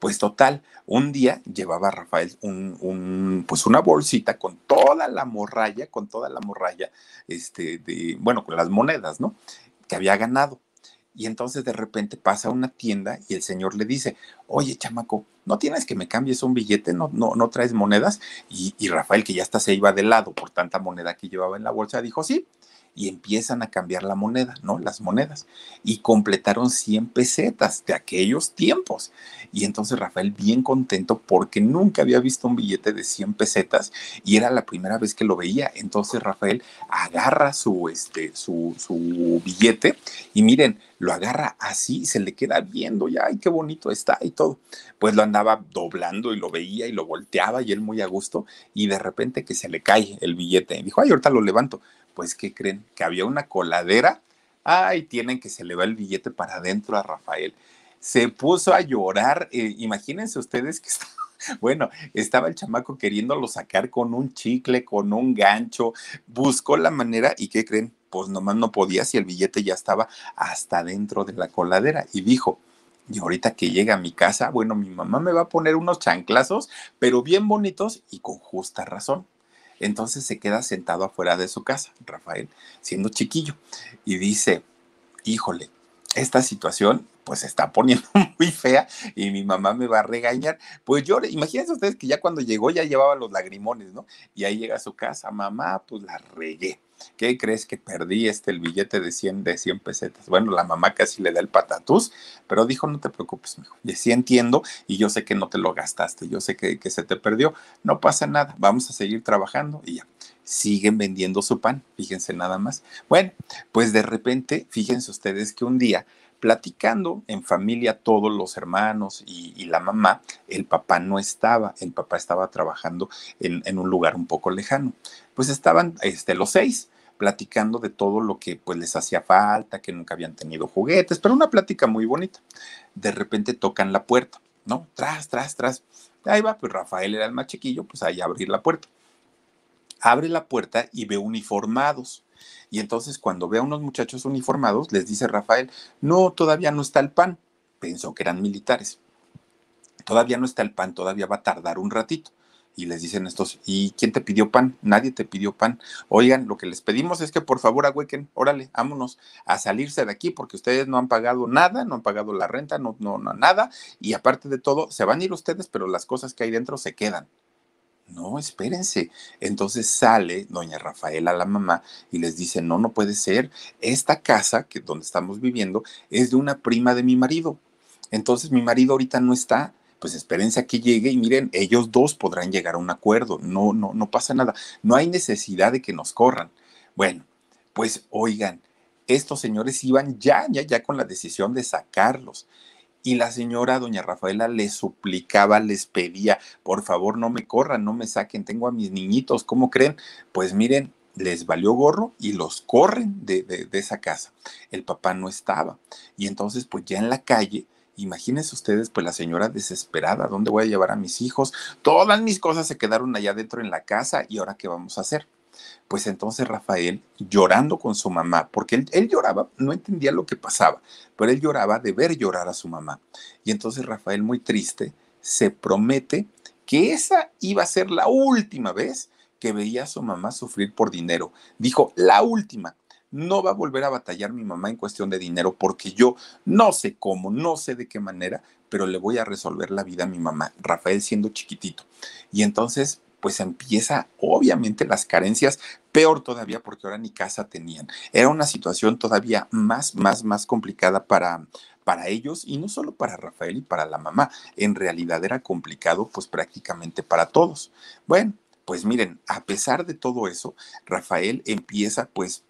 pues total, un día llevaba Rafael un, un, pues una bolsita con toda la morralla, con toda la morralla, este, de, bueno, con las monedas, ¿no? Que había ganado. Y entonces de repente pasa a una tienda y el señor le dice, oye chamaco, ¿no tienes que me cambies un billete? ¿No, no, no traes monedas? Y, y Rafael, que ya hasta se iba de lado por tanta moneda que llevaba en la bolsa, dijo, sí y empiezan a cambiar la moneda, ¿no? Las monedas. Y completaron 100 pesetas de aquellos tiempos. Y entonces Rafael bien contento porque nunca había visto un billete de 100 pesetas y era la primera vez que lo veía. Entonces Rafael agarra su, este, su, billete y miren, lo agarra así, se le queda viendo y ay, qué bonito está y todo. Pues lo andaba doblando y lo veía y lo volteaba y él muy a gusto y de repente que se le cae el billete. Y dijo, ay, ahorita lo levanto. Pues, ¿qué creen? Que había una coladera. Ay, tienen que se le va el billete para adentro a Rafael. Se puso a llorar. Eh, imagínense ustedes que bueno, estaba el chamaco queriéndolo sacar con un chicle, con un gancho, buscó la manera y ¿qué creen? Pues nomás no podía si el billete ya estaba hasta dentro de la coladera y dijo, y ahorita que llega a mi casa, bueno, mi mamá me va a poner unos chanclazos, pero bien bonitos y con justa razón. Entonces se queda sentado afuera de su casa, Rafael, siendo chiquillo, y dice, híjole, esta situación pues se está poniendo muy fea y mi mamá me va a regañar. Pues yo, imagínense ustedes que ya cuando llegó ya llevaba los lagrimones, ¿no? Y ahí llega a su casa, mamá, pues la regué ¿Qué crees que perdí este el billete de 100 de 100 pesetas? Bueno, la mamá casi le da el patatús, pero dijo, "No te preocupes, mijo. Y sí entiendo y yo sé que no te lo gastaste, yo sé que, se te perdió, no pasa nada, vamos a seguir trabajando y ya." Siguen vendiendo su pan, fíjense nada más. Bueno, pues de repente, fíjense ustedes que un día platicando en familia todos los hermanos y, la mamá, el papá no estaba, el papá estaba trabajando en, en, un lugar un poco lejano. Pues estaban este, los seis platicando de todo lo que pues les hacía falta, que nunca habían tenido juguetes, pero una plática muy bonita. De repente tocan la puerta, ¿no? Tras, tras, tras. Ahí va, pues Rafael era el más chiquillo, pues ahí abrir la puerta. Abre la puerta y ve uniformados. Y entonces cuando ve a unos muchachos uniformados, les dice Rafael, no, todavía no está el pan. Pensó que eran militares. Todavía no está el pan, todavía va a tardar un ratito y les dicen estos, ¿y quién te pidió pan? Nadie te pidió pan. Oigan, lo que les pedimos es que por favor agüequen, órale, vámonos a salirse de aquí porque ustedes no han pagado nada, no han pagado la renta, no, no, no, nada, y aparte de todo, se van a ir ustedes, pero las cosas que hay dentro se quedan. No, espérense. Entonces sale doña Rafaela, la mamá, y les dice, no, no puede ser. Esta casa, que donde estamos viviendo, es de una prima de mi marido. Entonces mi marido ahorita no está, pues espérense a que llegue y miren, ellos dos podrán llegar a un acuerdo, no, no, no pasa nada, no hay necesidad de que nos corran. Bueno, pues oigan, estos señores iban ya, ya, ya con la decisión de sacarlos. Y la señora doña Rafaela les suplicaba, les pedía, por favor no me corran, no me saquen, tengo a mis niñitos, ¿cómo creen? Pues miren, les valió gorro y los corren de, de, esa casa. El papá no estaba. Y entonces, pues ya en la calle, Imagínense ustedes, pues la señora desesperada, ¿dónde voy a llevar a mis hijos? Todas mis cosas se quedaron allá dentro en la casa y ahora qué vamos a hacer. Pues entonces Rafael, llorando con su mamá, porque él, él, lloraba, no entendía lo que pasaba, pero él lloraba de ver llorar a su mamá. Y entonces Rafael, muy triste, se promete que esa iba a ser la última vez que veía a su mamá sufrir por dinero. Dijo, la última, no va a volver a batallar mi mamá en cuestión de dinero porque yo no sé cómo, no sé de qué manera, pero le voy a resolver la vida a mi mamá, Rafael siendo chiquitito. Y entonces pues empieza obviamente las carencias, peor todavía porque ahora ni casa tenían. Era una situación todavía más, más, más complicada para, para ellos y no solo para Rafael y para la mamá. En realidad era complicado pues prácticamente para todos. Bueno, pues miren, a pesar de todo eso, Rafael empieza pues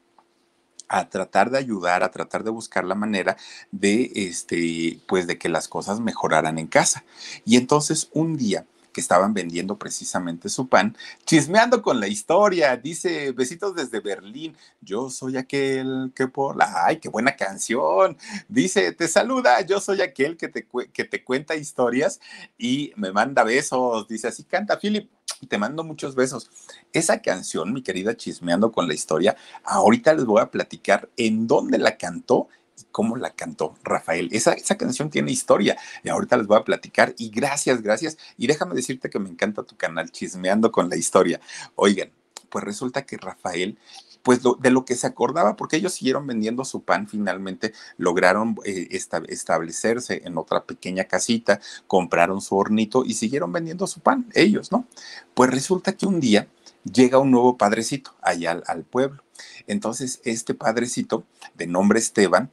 a tratar de ayudar, a tratar de buscar la manera de, este, pues, de que las cosas mejoraran en casa. Y entonces un día que estaban vendiendo precisamente su pan, chismeando con la historia, dice, besitos desde Berlín, yo soy aquel que por la, ay, qué buena canción, dice, te saluda, yo soy aquel que te, que te cuenta historias y me manda besos, dice, así canta Philip, te mando muchos besos. Esa canción, mi querida Chismeando con la Historia, ahorita les voy a platicar en dónde la cantó y cómo la cantó Rafael. Esa, esa canción tiene historia y ahorita les voy a platicar. Y gracias, gracias. Y déjame decirte que me encanta tu canal Chismeando con la Historia. Oigan, pues resulta que Rafael pues de lo que se acordaba, porque ellos siguieron vendiendo su pan, finalmente lograron eh, establecerse en otra pequeña casita, compraron su hornito y siguieron vendiendo su pan, ellos, ¿no? Pues resulta que un día llega un nuevo padrecito allá al pueblo. Entonces, este padrecito, de nombre Esteban,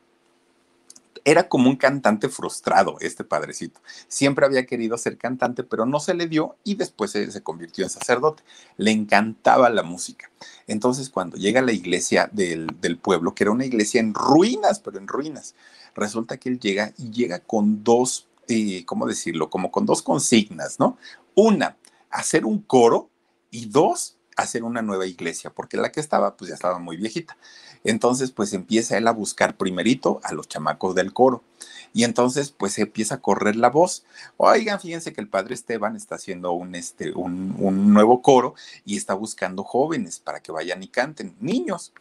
era como un cantante frustrado, este padrecito. Siempre había querido ser cantante, pero no se le dio y después se, convirtió en sacerdote. Le encantaba la música. Entonces, cuando llega a la iglesia del, pueblo, que era una iglesia en ruinas, pero en ruinas, resulta que él llega y llega con dos, eh, ¿cómo decirlo? Como con dos consignas, ¿no? Una, hacer un coro y dos, hacer una nueva iglesia, porque la que estaba pues ya estaba muy viejita. Entonces pues empieza él a buscar primerito a los chamacos del coro. Y entonces pues empieza a correr la voz. Oigan, fíjense que el padre Esteban está haciendo un, este, un, nuevo coro y está buscando jóvenes para que vayan y canten, niños.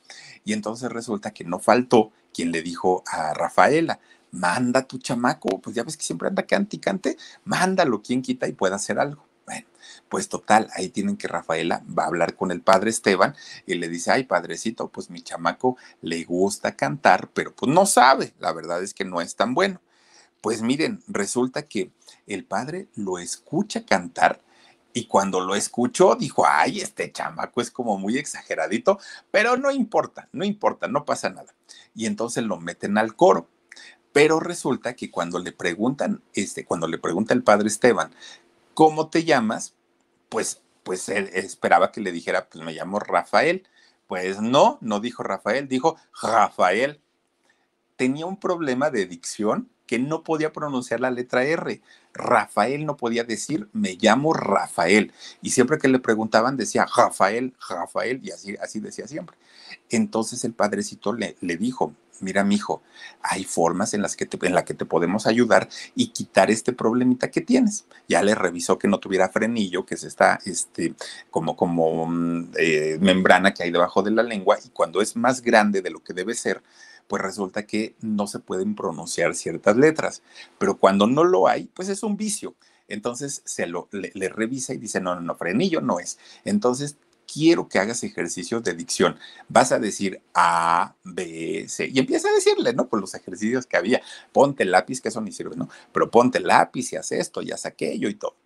Y entonces resulta que no faltó quien le dijo a Rafaela, manda tu chamaco, pues ya ves que siempre anda cante y cante, mándalo, quien quita y pueda hacer algo. Pues total, ahí tienen que Rafaela va a hablar con el padre Esteban y le dice, ay padrecito, pues mi chamaco le gusta cantar, pero pues no sabe, la verdad es que no es tan bueno. Pues miren, resulta que el padre lo escucha cantar y cuando lo escuchó, dijo, ay, este chamaco es como muy exageradito, pero no importa, no importa, no pasa nada. Y entonces lo meten al coro. Pero resulta que cuando le preguntan, este, cuando le pregunta el padre Esteban, ¿cómo te llamas? pues, pues él esperaba que le dijera, pues me llamo Rafael. Pues no, no dijo Rafael, dijo Rafael. Tenía un problema de dicción que no podía pronunciar la letra R. Rafael no podía decir, me llamo Rafael. Y siempre que le preguntaban decía, Rafael, Rafael, y así, así decía siempre. Entonces el padrecito le, le dijo, mira, mijo, hay formas en las que te, en la que te podemos ayudar y quitar este problemita que tienes. Ya le revisó que no tuviera frenillo, que es esta, este, como, como mm, eh, membrana que hay debajo de la lengua y cuando es más grande de lo que debe ser, pues resulta que no se pueden pronunciar ciertas letras. Pero cuando no lo hay, pues es un vicio. Entonces se lo, le, le, revisa y dice, no, no, no, frenillo no es. Entonces quiero que hagas ejercicios de dicción. Vas a decir A, B, C. Y empieza a decirle, ¿no? Por los ejercicios que había. Ponte lápiz, que eso ni sirve, ¿no? Pero ponte lápiz y haz esto y haz aquello y todo.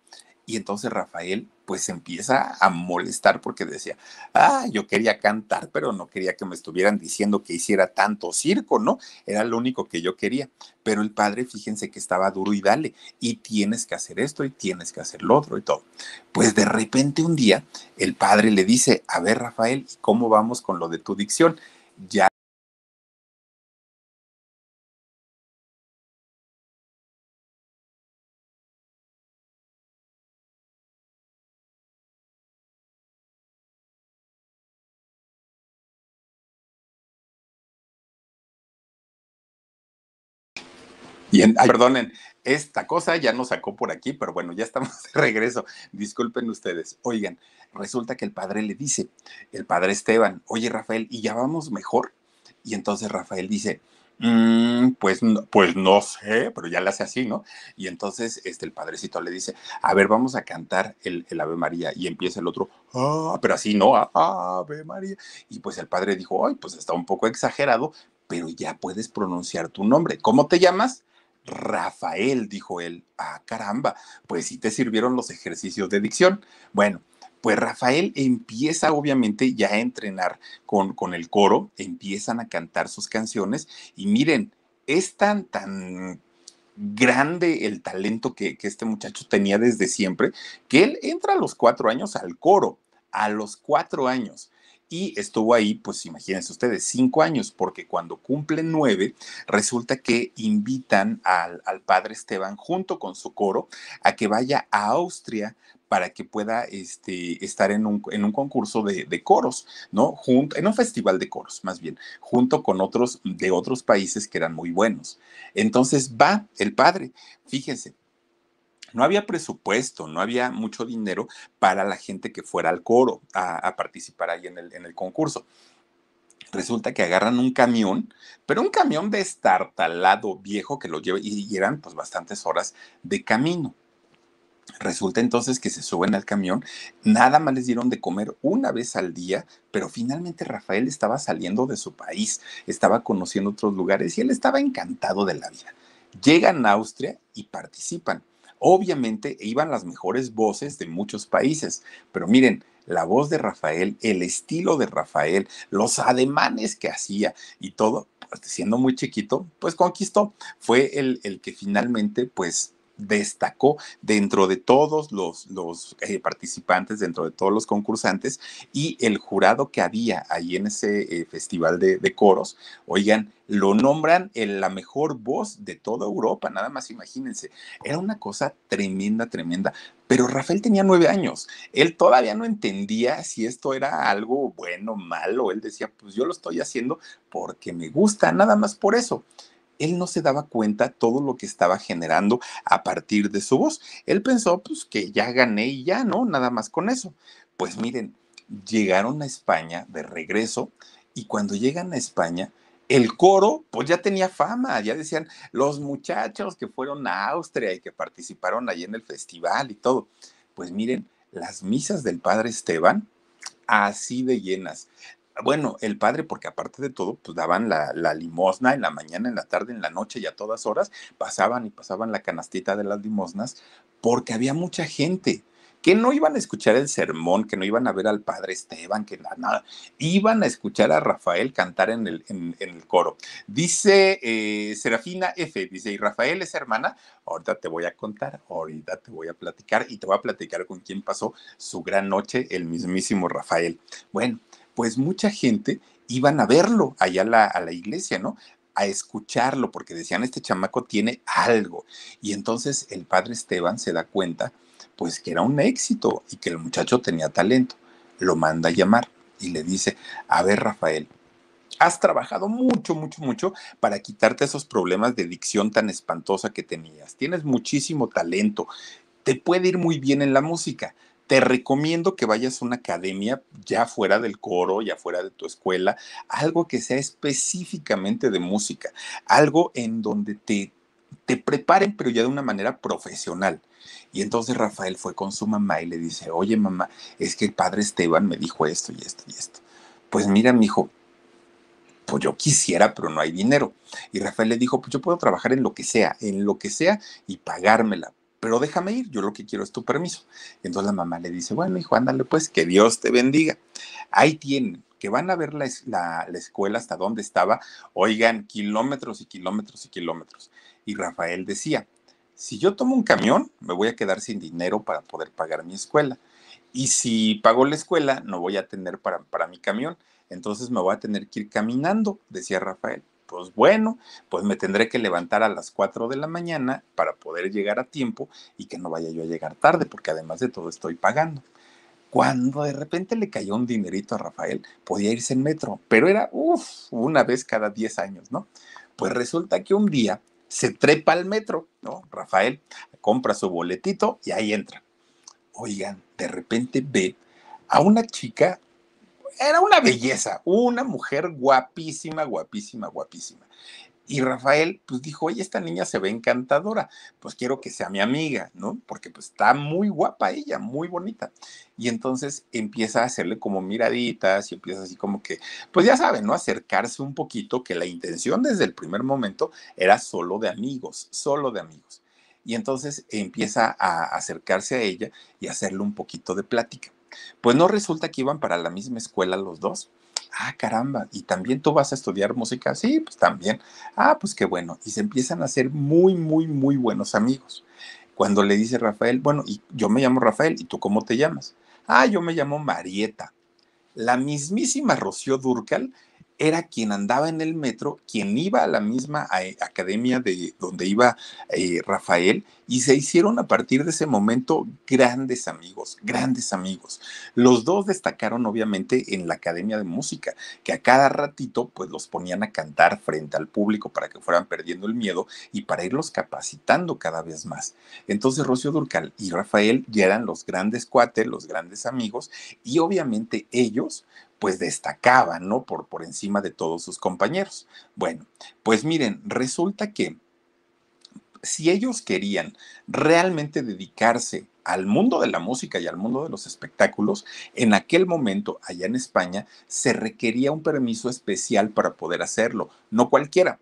Y entonces Rafael pues empieza a molestar porque decía, ah, yo quería cantar, pero no quería que me estuvieran diciendo que hiciera tanto circo, ¿no? Era lo único que yo quería. Pero el padre, fíjense que estaba duro y dale, y tienes que hacer esto y tienes que hacer lo otro y todo. Pues de repente un día el padre le dice, a ver Rafael, ¿cómo vamos con lo de tu dicción? Ya Y perdonen, esta cosa ya nos sacó por aquí, pero bueno, ya estamos de regreso. Disculpen ustedes. Oigan, resulta que el padre le dice, el padre Esteban, oye Rafael, ¿y ya vamos mejor? Y entonces Rafael dice, mm, pues, no, pues no sé, pero ya la hace así, ¿no? Y entonces este, el padrecito le dice, a ver, vamos a cantar el, Ave María. Y empieza el otro, ah, pero así no, ah, Ave María. Y pues el padre dijo, ay, pues está un poco exagerado, pero ya puedes pronunciar tu nombre. ¿Cómo te llamas? Rafael, dijo él. Ah, caramba, pues sí te sirvieron los ejercicios de dicción. Bueno, pues Rafael empieza obviamente ya a entrenar con, con el coro, empiezan a cantar sus canciones y miren, es tan, tan grande el talento que este muchacho tenía desde siempre, que él entra a los cuatro años al coro, a los cuatro años y estuvo ahí, pues imagínense ustedes, cinco años, porque cuando cumple nueve, resulta que invitan al, padre Esteban junto con su coro a que vaya a Austria para que pueda este, estar en un, en un concurso de, coros, ¿no? Junto, en un festival de coros, más bien, junto con otros de otros países que eran muy buenos. Entonces va el padre, fíjense, no había presupuesto, no había mucho dinero para la gente que fuera al coro a, participar ahí en el, en el concurso resulta que agarran un camión, pero un camión de destartalado viejo que lo lleva y eran pues bastantes horas de camino. Resulta entonces que se suben al camión, nada más les dieron de comer una vez al día, pero finalmente Rafael estaba saliendo de su país, estaba conociendo otros lugares y él estaba encantado de la vida. Llegan a Austria y participan. Obviamente iban las mejores voces de muchos países, pero miren, la voz de Rafael, el estilo de Rafael, los ademanes que hacía y todo, pues, siendo muy chiquito, pues conquistó. Fue el, el que finalmente, pues, destacó dentro de todos los, eh, participantes, dentro de todos los concursantes y el jurado que había ahí en ese eh, festival de, coros, oigan, lo nombran la mejor voz de toda Europa, nada más imagínense, era una cosa tremenda, tremenda. Pero Rafael tenía nueve años, él todavía no entendía si esto era algo bueno, malo, él decía, pues yo lo estoy haciendo porque me gusta, nada más por eso él no se daba cuenta todo lo que estaba generando a partir de su voz. Él pensó, pues, que ya gané y ya, ¿no? Nada más con eso. Pues miren, llegaron a España de regreso y cuando llegan a España, el coro, pues ya tenía fama, ya decían los muchachos que fueron a Austria y que participaron allí en el festival y todo. Pues miren, las misas del padre Esteban, así de llenas bueno, el padre, porque aparte de todo, pues daban la, limosna en la mañana, en la tarde, en la noche y a todas horas, pasaban y pasaban la canastita de las limosnas, porque había mucha gente que no iban a escuchar el sermón, que no iban a ver al padre Esteban, que nada, iban a escuchar a Rafael cantar en el, coro. Dice eh, Serafina F, dice, ¿y Rafael es hermana? Ahorita te voy a contar, ahorita te voy a platicar y te voy a platicar con quién pasó su gran noche, el mismísimo Rafael. Bueno, pues mucha gente iban a verlo allá a la, iglesia, ¿no? a escucharlo, porque decían, este chamaco tiene algo. Y entonces el padre Esteban se da cuenta, pues que era un éxito y que el muchacho tenía talento. Lo manda a llamar y le dice, a ver Rafael, has trabajado mucho, mucho, mucho para quitarte esos problemas de dicción tan espantosa que tenías. Tienes muchísimo talento, te puede ir muy bien en la música te recomiendo que vayas a una academia ya fuera del coro, ya fuera de tu escuela, algo que sea específicamente de música, algo en donde te, te preparen, pero ya de una manera profesional. Y entonces Rafael fue con su mamá y le dice, oye mamá, es que el padre Esteban me dijo esto y esto y esto. Pues mira, mi hijo, pues yo quisiera, pero no hay dinero. Y Rafael le dijo, pues yo puedo trabajar en lo que sea, en lo que sea y pagármela, pero déjame ir, yo lo que quiero es tu permiso. Entonces la mamá le dice, bueno, hijo, ándale pues, que Dios te bendiga. Ahí tienen, que van a ver la, escuela hasta donde estaba, oigan, kilómetros y kilómetros y kilómetros. Y Rafael decía, si yo tomo un camión, me voy a quedar sin dinero para poder pagar mi escuela. Y si pago la escuela, no voy a tener para, para mi camión. Entonces me voy a tener que ir caminando, decía Rafael pues bueno, pues me tendré que levantar a las 4 de la mañana para poder llegar a tiempo y que no vaya yo a llegar tarde, porque además de todo estoy pagando. Cuando de repente le cayó un dinerito a Rafael, podía irse en metro, pero era una vez cada 10 años, ¿no? Pues resulta que un día se trepa al metro, ¿no? Rafael compra su boletito y ahí entra. Oigan, de repente ve a una chica era una belleza, una mujer guapísima, guapísima, guapísima. Y Rafael pues dijo, oye, esta niña se ve encantadora, pues quiero que sea mi amiga, ¿no? Porque pues está muy guapa ella, muy bonita. Y entonces empieza a hacerle como miraditas y empieza así como que, pues ya saben, ¿no? Acercarse un poquito, que la intención desde el primer momento era solo de amigos, solo de amigos. Y entonces empieza a acercarse a ella y hacerle un poquito de plática. Pues no resulta que iban para la misma escuela los dos. Ah, caramba, y también tú vas a estudiar música. Sí, pues también. Ah, pues qué bueno. Y se empiezan a ser muy, muy, muy buenos amigos. Cuando le dice Rafael, bueno, y yo me llamo Rafael, ¿y tú cómo te llamas? Ah, yo me llamo Marieta. La mismísima Rocío Durcal era quien andaba en el metro, quien iba a la misma eh, academia de donde iba eh, Rafael, y se hicieron a partir de ese momento grandes amigos, grandes amigos. Los dos destacaron obviamente en la academia de música, que a cada ratito pues los ponían a cantar frente al público para que fueran perdiendo el miedo y para irlos capacitando cada vez más. Entonces Rocío Durcal y Rafael ya eran los grandes cuates, los grandes amigos, y obviamente ellos pues destacaba, ¿no? Por, por encima de todos sus compañeros. Bueno, pues miren, resulta que si ellos querían realmente dedicarse al mundo de la música y al mundo de los espectáculos, en aquel momento, allá en España, se requería un permiso especial para poder hacerlo, no cualquiera.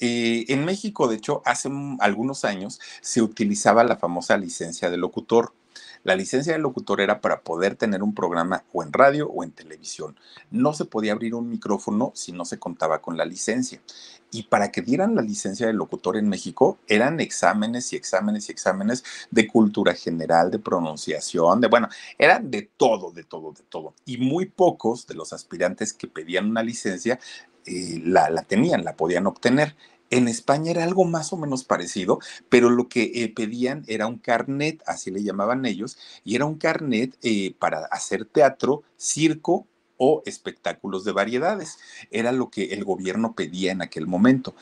Eh, en México, de hecho, hace algunos años se utilizaba la famosa licencia de locutor. La licencia de locutor era para poder tener un programa o en radio o en televisión. No se podía abrir un micrófono si no se contaba con la licencia. Y para que dieran la licencia de locutor en México eran exámenes y exámenes y exámenes de cultura general, de pronunciación, de bueno, eran de todo, de todo, de todo. Y muy pocos de los aspirantes que pedían una licencia eh, la tenían, la podían obtener. En España era algo más o menos parecido, pero lo que eh, pedían era un carnet, así le llamaban ellos, y era un carnet eh, para hacer teatro, circo o espectáculos de variedades. Era lo que el gobierno pedía en aquel momento.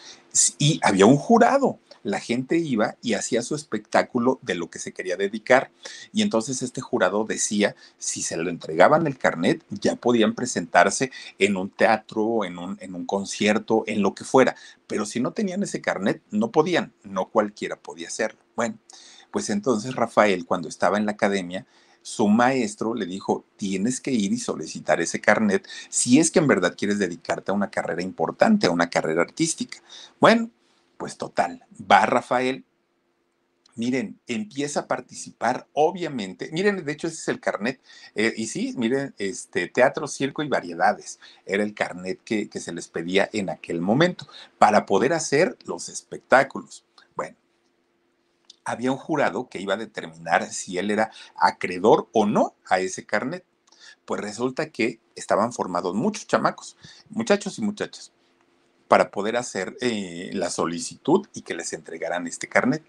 Y había un jurado la gente iba y hacía su espectáculo de lo que se quería dedicar. Y entonces este jurado decía, si se lo entregaban el carnet, ya podían presentarse en un teatro, en un, en un concierto, en lo que fuera. Pero si no tenían ese carnet, no podían, no cualquiera podía hacerlo. Bueno, pues entonces Rafael, cuando estaba en la academia, su maestro le dijo, tienes que ir y solicitar ese carnet si es que en verdad quieres dedicarte a una carrera importante, a una carrera artística. Bueno, pues total, va Rafael. Miren, empieza a participar, obviamente. Miren, de hecho, ese es el carnet. Eh, y sí, miren, este teatro, circo y variedades. Era el carnet que, que se les pedía en aquel momento para poder hacer los espectáculos. Bueno, había un jurado que iba a determinar si él era acreedor o no a ese carnet. Pues resulta que estaban formados muchos chamacos, muchachos y muchachas para poder hacer eh, la solicitud y que les entregaran este carnet.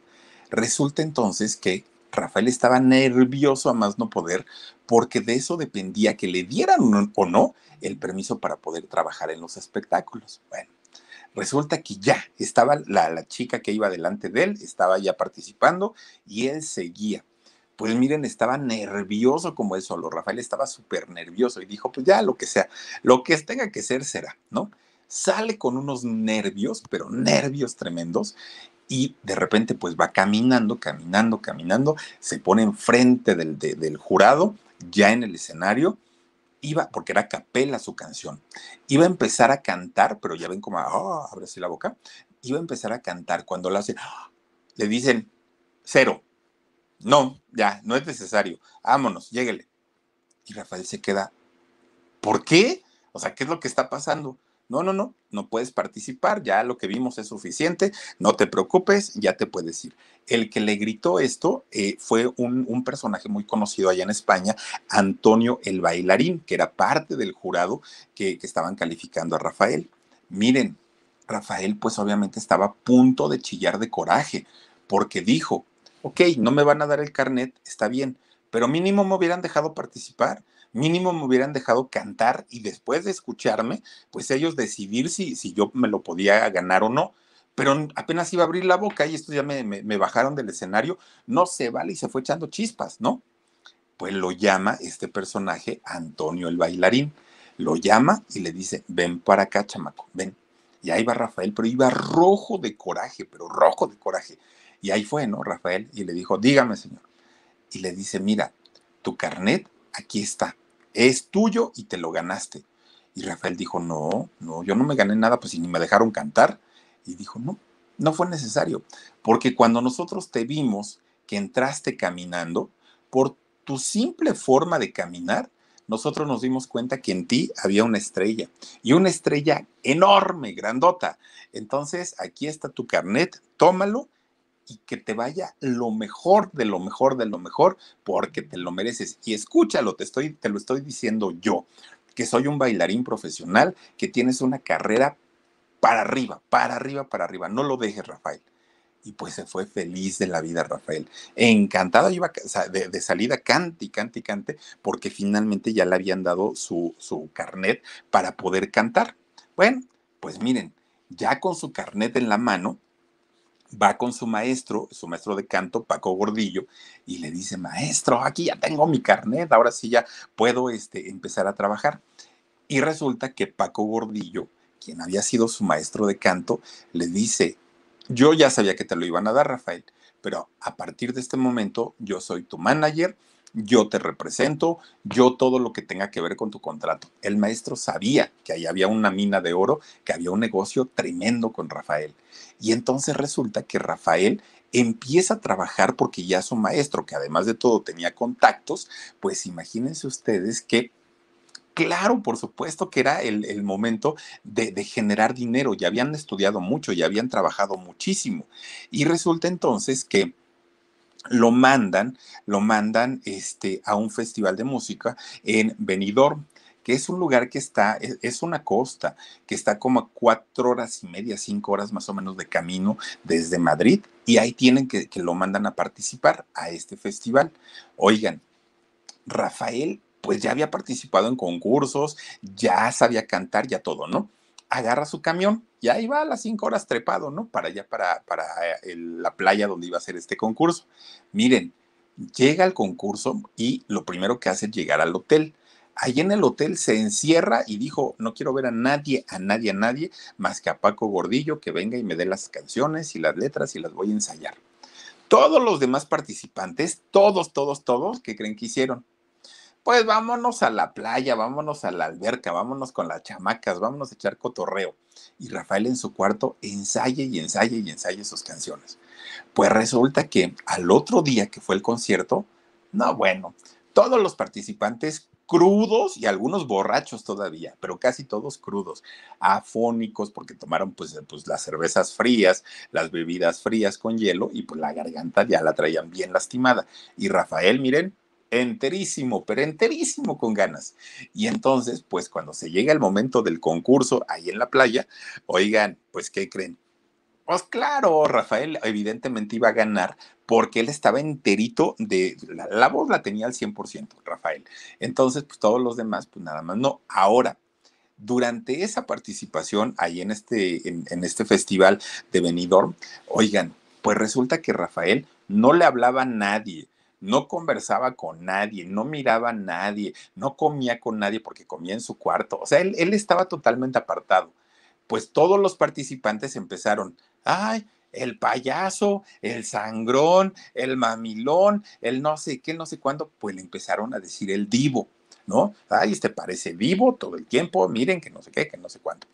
Resulta entonces que Rafael estaba nervioso a más no poder porque de eso dependía que le dieran o no el permiso para poder trabajar en los espectáculos. Bueno, resulta que ya estaba la, chica que iba delante de él, estaba ya participando y él seguía pues miren, estaba nervioso como él solo. Rafael estaba súper nervioso y dijo, pues ya, lo que sea, lo que tenga que ser será, ¿no? sale con unos nervios, pero nervios tremendos, y de repente pues va caminando, caminando, caminando, se pone enfrente del, jurado, ya en el escenario, iba, porque era capela su canción, iba a empezar a cantar, pero ya ven como, ah, abre así la boca, iba a empezar a cantar, cuando la hace, le dicen, cero, no, ya, no es necesario, vámonos, lléguele. Y Rafael se queda, ¿por qué? O sea, ¿qué es lo que está pasando? No, no, no, no puedes participar, ya lo que vimos es suficiente, no te preocupes, ya te puedes ir. El que le gritó esto eh, fue un, personaje muy conocido allá en España, Antonio el Bailarín, que era parte del jurado que, que estaban calificando a Rafael. Miren, Rafael pues obviamente estaba a punto de chillar de coraje, porque dijo, ok, no me van a dar el carnet, está bien, pero mínimo me hubieran dejado participar mínimo me hubieran dejado cantar y después de escucharme, pues ellos decidir si, si yo me lo podía ganar o no. Pero apenas iba a abrir la boca y estos ya me, me bajaron del escenario, no se vale y se fue echando chispas, ¿no? Pues lo llama este personaje Antonio el bailarín, lo llama y le dice, ven para acá, chamaco, ven. Y ahí va Rafael, pero iba rojo de coraje, pero rojo de coraje. Y ahí fue, ¿no? Rafael, y le dijo, dígame, señor. Y le dice, mira, tu carnet aquí está es tuyo y te lo ganaste. Y Rafael dijo, no, no, yo no me gané nada, pues ni me dejaron cantar. Y dijo, no, no fue necesario, porque cuando nosotros te vimos que entraste caminando, por tu simple forma de caminar, nosotros nos dimos cuenta que en ti había una estrella y una estrella enorme, grandota. Entonces, aquí está tu carnet, tómalo y que te vaya lo mejor de lo mejor de lo mejor porque te lo mereces. Y escúchalo, te, estoy, te lo estoy diciendo yo, que soy un bailarín profesional, que tienes una carrera para arriba, para arriba, para arriba. No lo dejes, Rafael. Y pues se fue feliz de la vida, Rafael. Encantado iba de, salida, cante y cante y cante, porque finalmente ya le habían dado su, su carnet para poder cantar. Bueno, pues miren, ya con su carnet en la mano, va con su maestro, su maestro de canto, Paco Gordillo, y le dice, maestro, aquí ya tengo mi carnet, ahora sí ya puedo este, empezar a trabajar. Y resulta que Paco Gordillo, quien había sido su maestro de canto, le dice, yo ya sabía que te lo iban a dar, Rafael, pero a partir de este momento yo soy tu manager yo te represento, yo todo lo que tenga que ver con tu contrato. El maestro sabía que ahí había una mina de oro, que había un negocio tremendo con Rafael. Y entonces resulta que Rafael empieza a trabajar porque ya su maestro, que además de todo tenía contactos, pues imagínense ustedes que claro, por supuesto que era el, momento de, de, generar dinero, ya habían estudiado mucho, ya habían trabajado muchísimo. Y resulta entonces que lo mandan, lo mandan este, a un festival de música en Benidorm que es un lugar que está, e-, es una costa, que está como a cuatro horas y media, cinco horas más o menos de camino desde Madrid, y ahí tienen que, que lo mandan a participar a este festival. Oigan, Rafael pues ya había participado en concursos, ya sabía cantar, ya todo, ¿no? agarra su camión y ahí va a las cinco horas trepado, ¿no? Para allá, para, eh, la playa donde iba a ser este concurso. Miren, llega al concurso y lo primero que hace es llegar al hotel. Ahí en el hotel se encierra y dijo, no quiero ver a nadie, a nadie, a nadie, más que a Paco Gordillo que venga y me dé las canciones y las letras y las voy a ensayar. Todos los demás participantes, todos, todos, todos, ¿qué creen que hicieron? pues vámonos a la playa, vámonos a la alberca, vámonos con las chamacas, vámonos a echar cotorreo. Y Rafael en su cuarto ensaye y ensaye y ensaye sus canciones. Pues resulta que al otro día que fue el concierto, no, bueno, todos los participantes crudos y algunos borrachos todavía, pero casi todos crudos, afónicos porque tomaron pues, pues las cervezas frías, las bebidas frías con hielo y pues la garganta ya la traían bien lastimada. Y Rafael, miren, enterísimo, pero enterísimo con ganas. Y entonces, pues cuando se llega el momento del concurso ahí en la playa, oigan, pues ¿qué creen? Pues claro, Rafael evidentemente iba a ganar porque él estaba enterito de la, voz la tenía al 100%, Rafael. Entonces, pues todos los demás, pues nada más no. Ahora, durante esa participación ahí en este, en este festival de Benidorm, oigan, pues resulta que Rafael no le hablaba a nadie, no conversaba con nadie, no miraba a nadie, no comía con nadie porque comía en su cuarto. O sea, él, estaba totalmente apartado. Pues todos los participantes empezaron, ay, el payaso, el sangrón, el mamilón, el no sé qué, no sé cuándo, pues le empezaron a decir el divo, ¿no? Ay, este parece vivo todo el tiempo, miren que no sé qué, que no sé cuándo.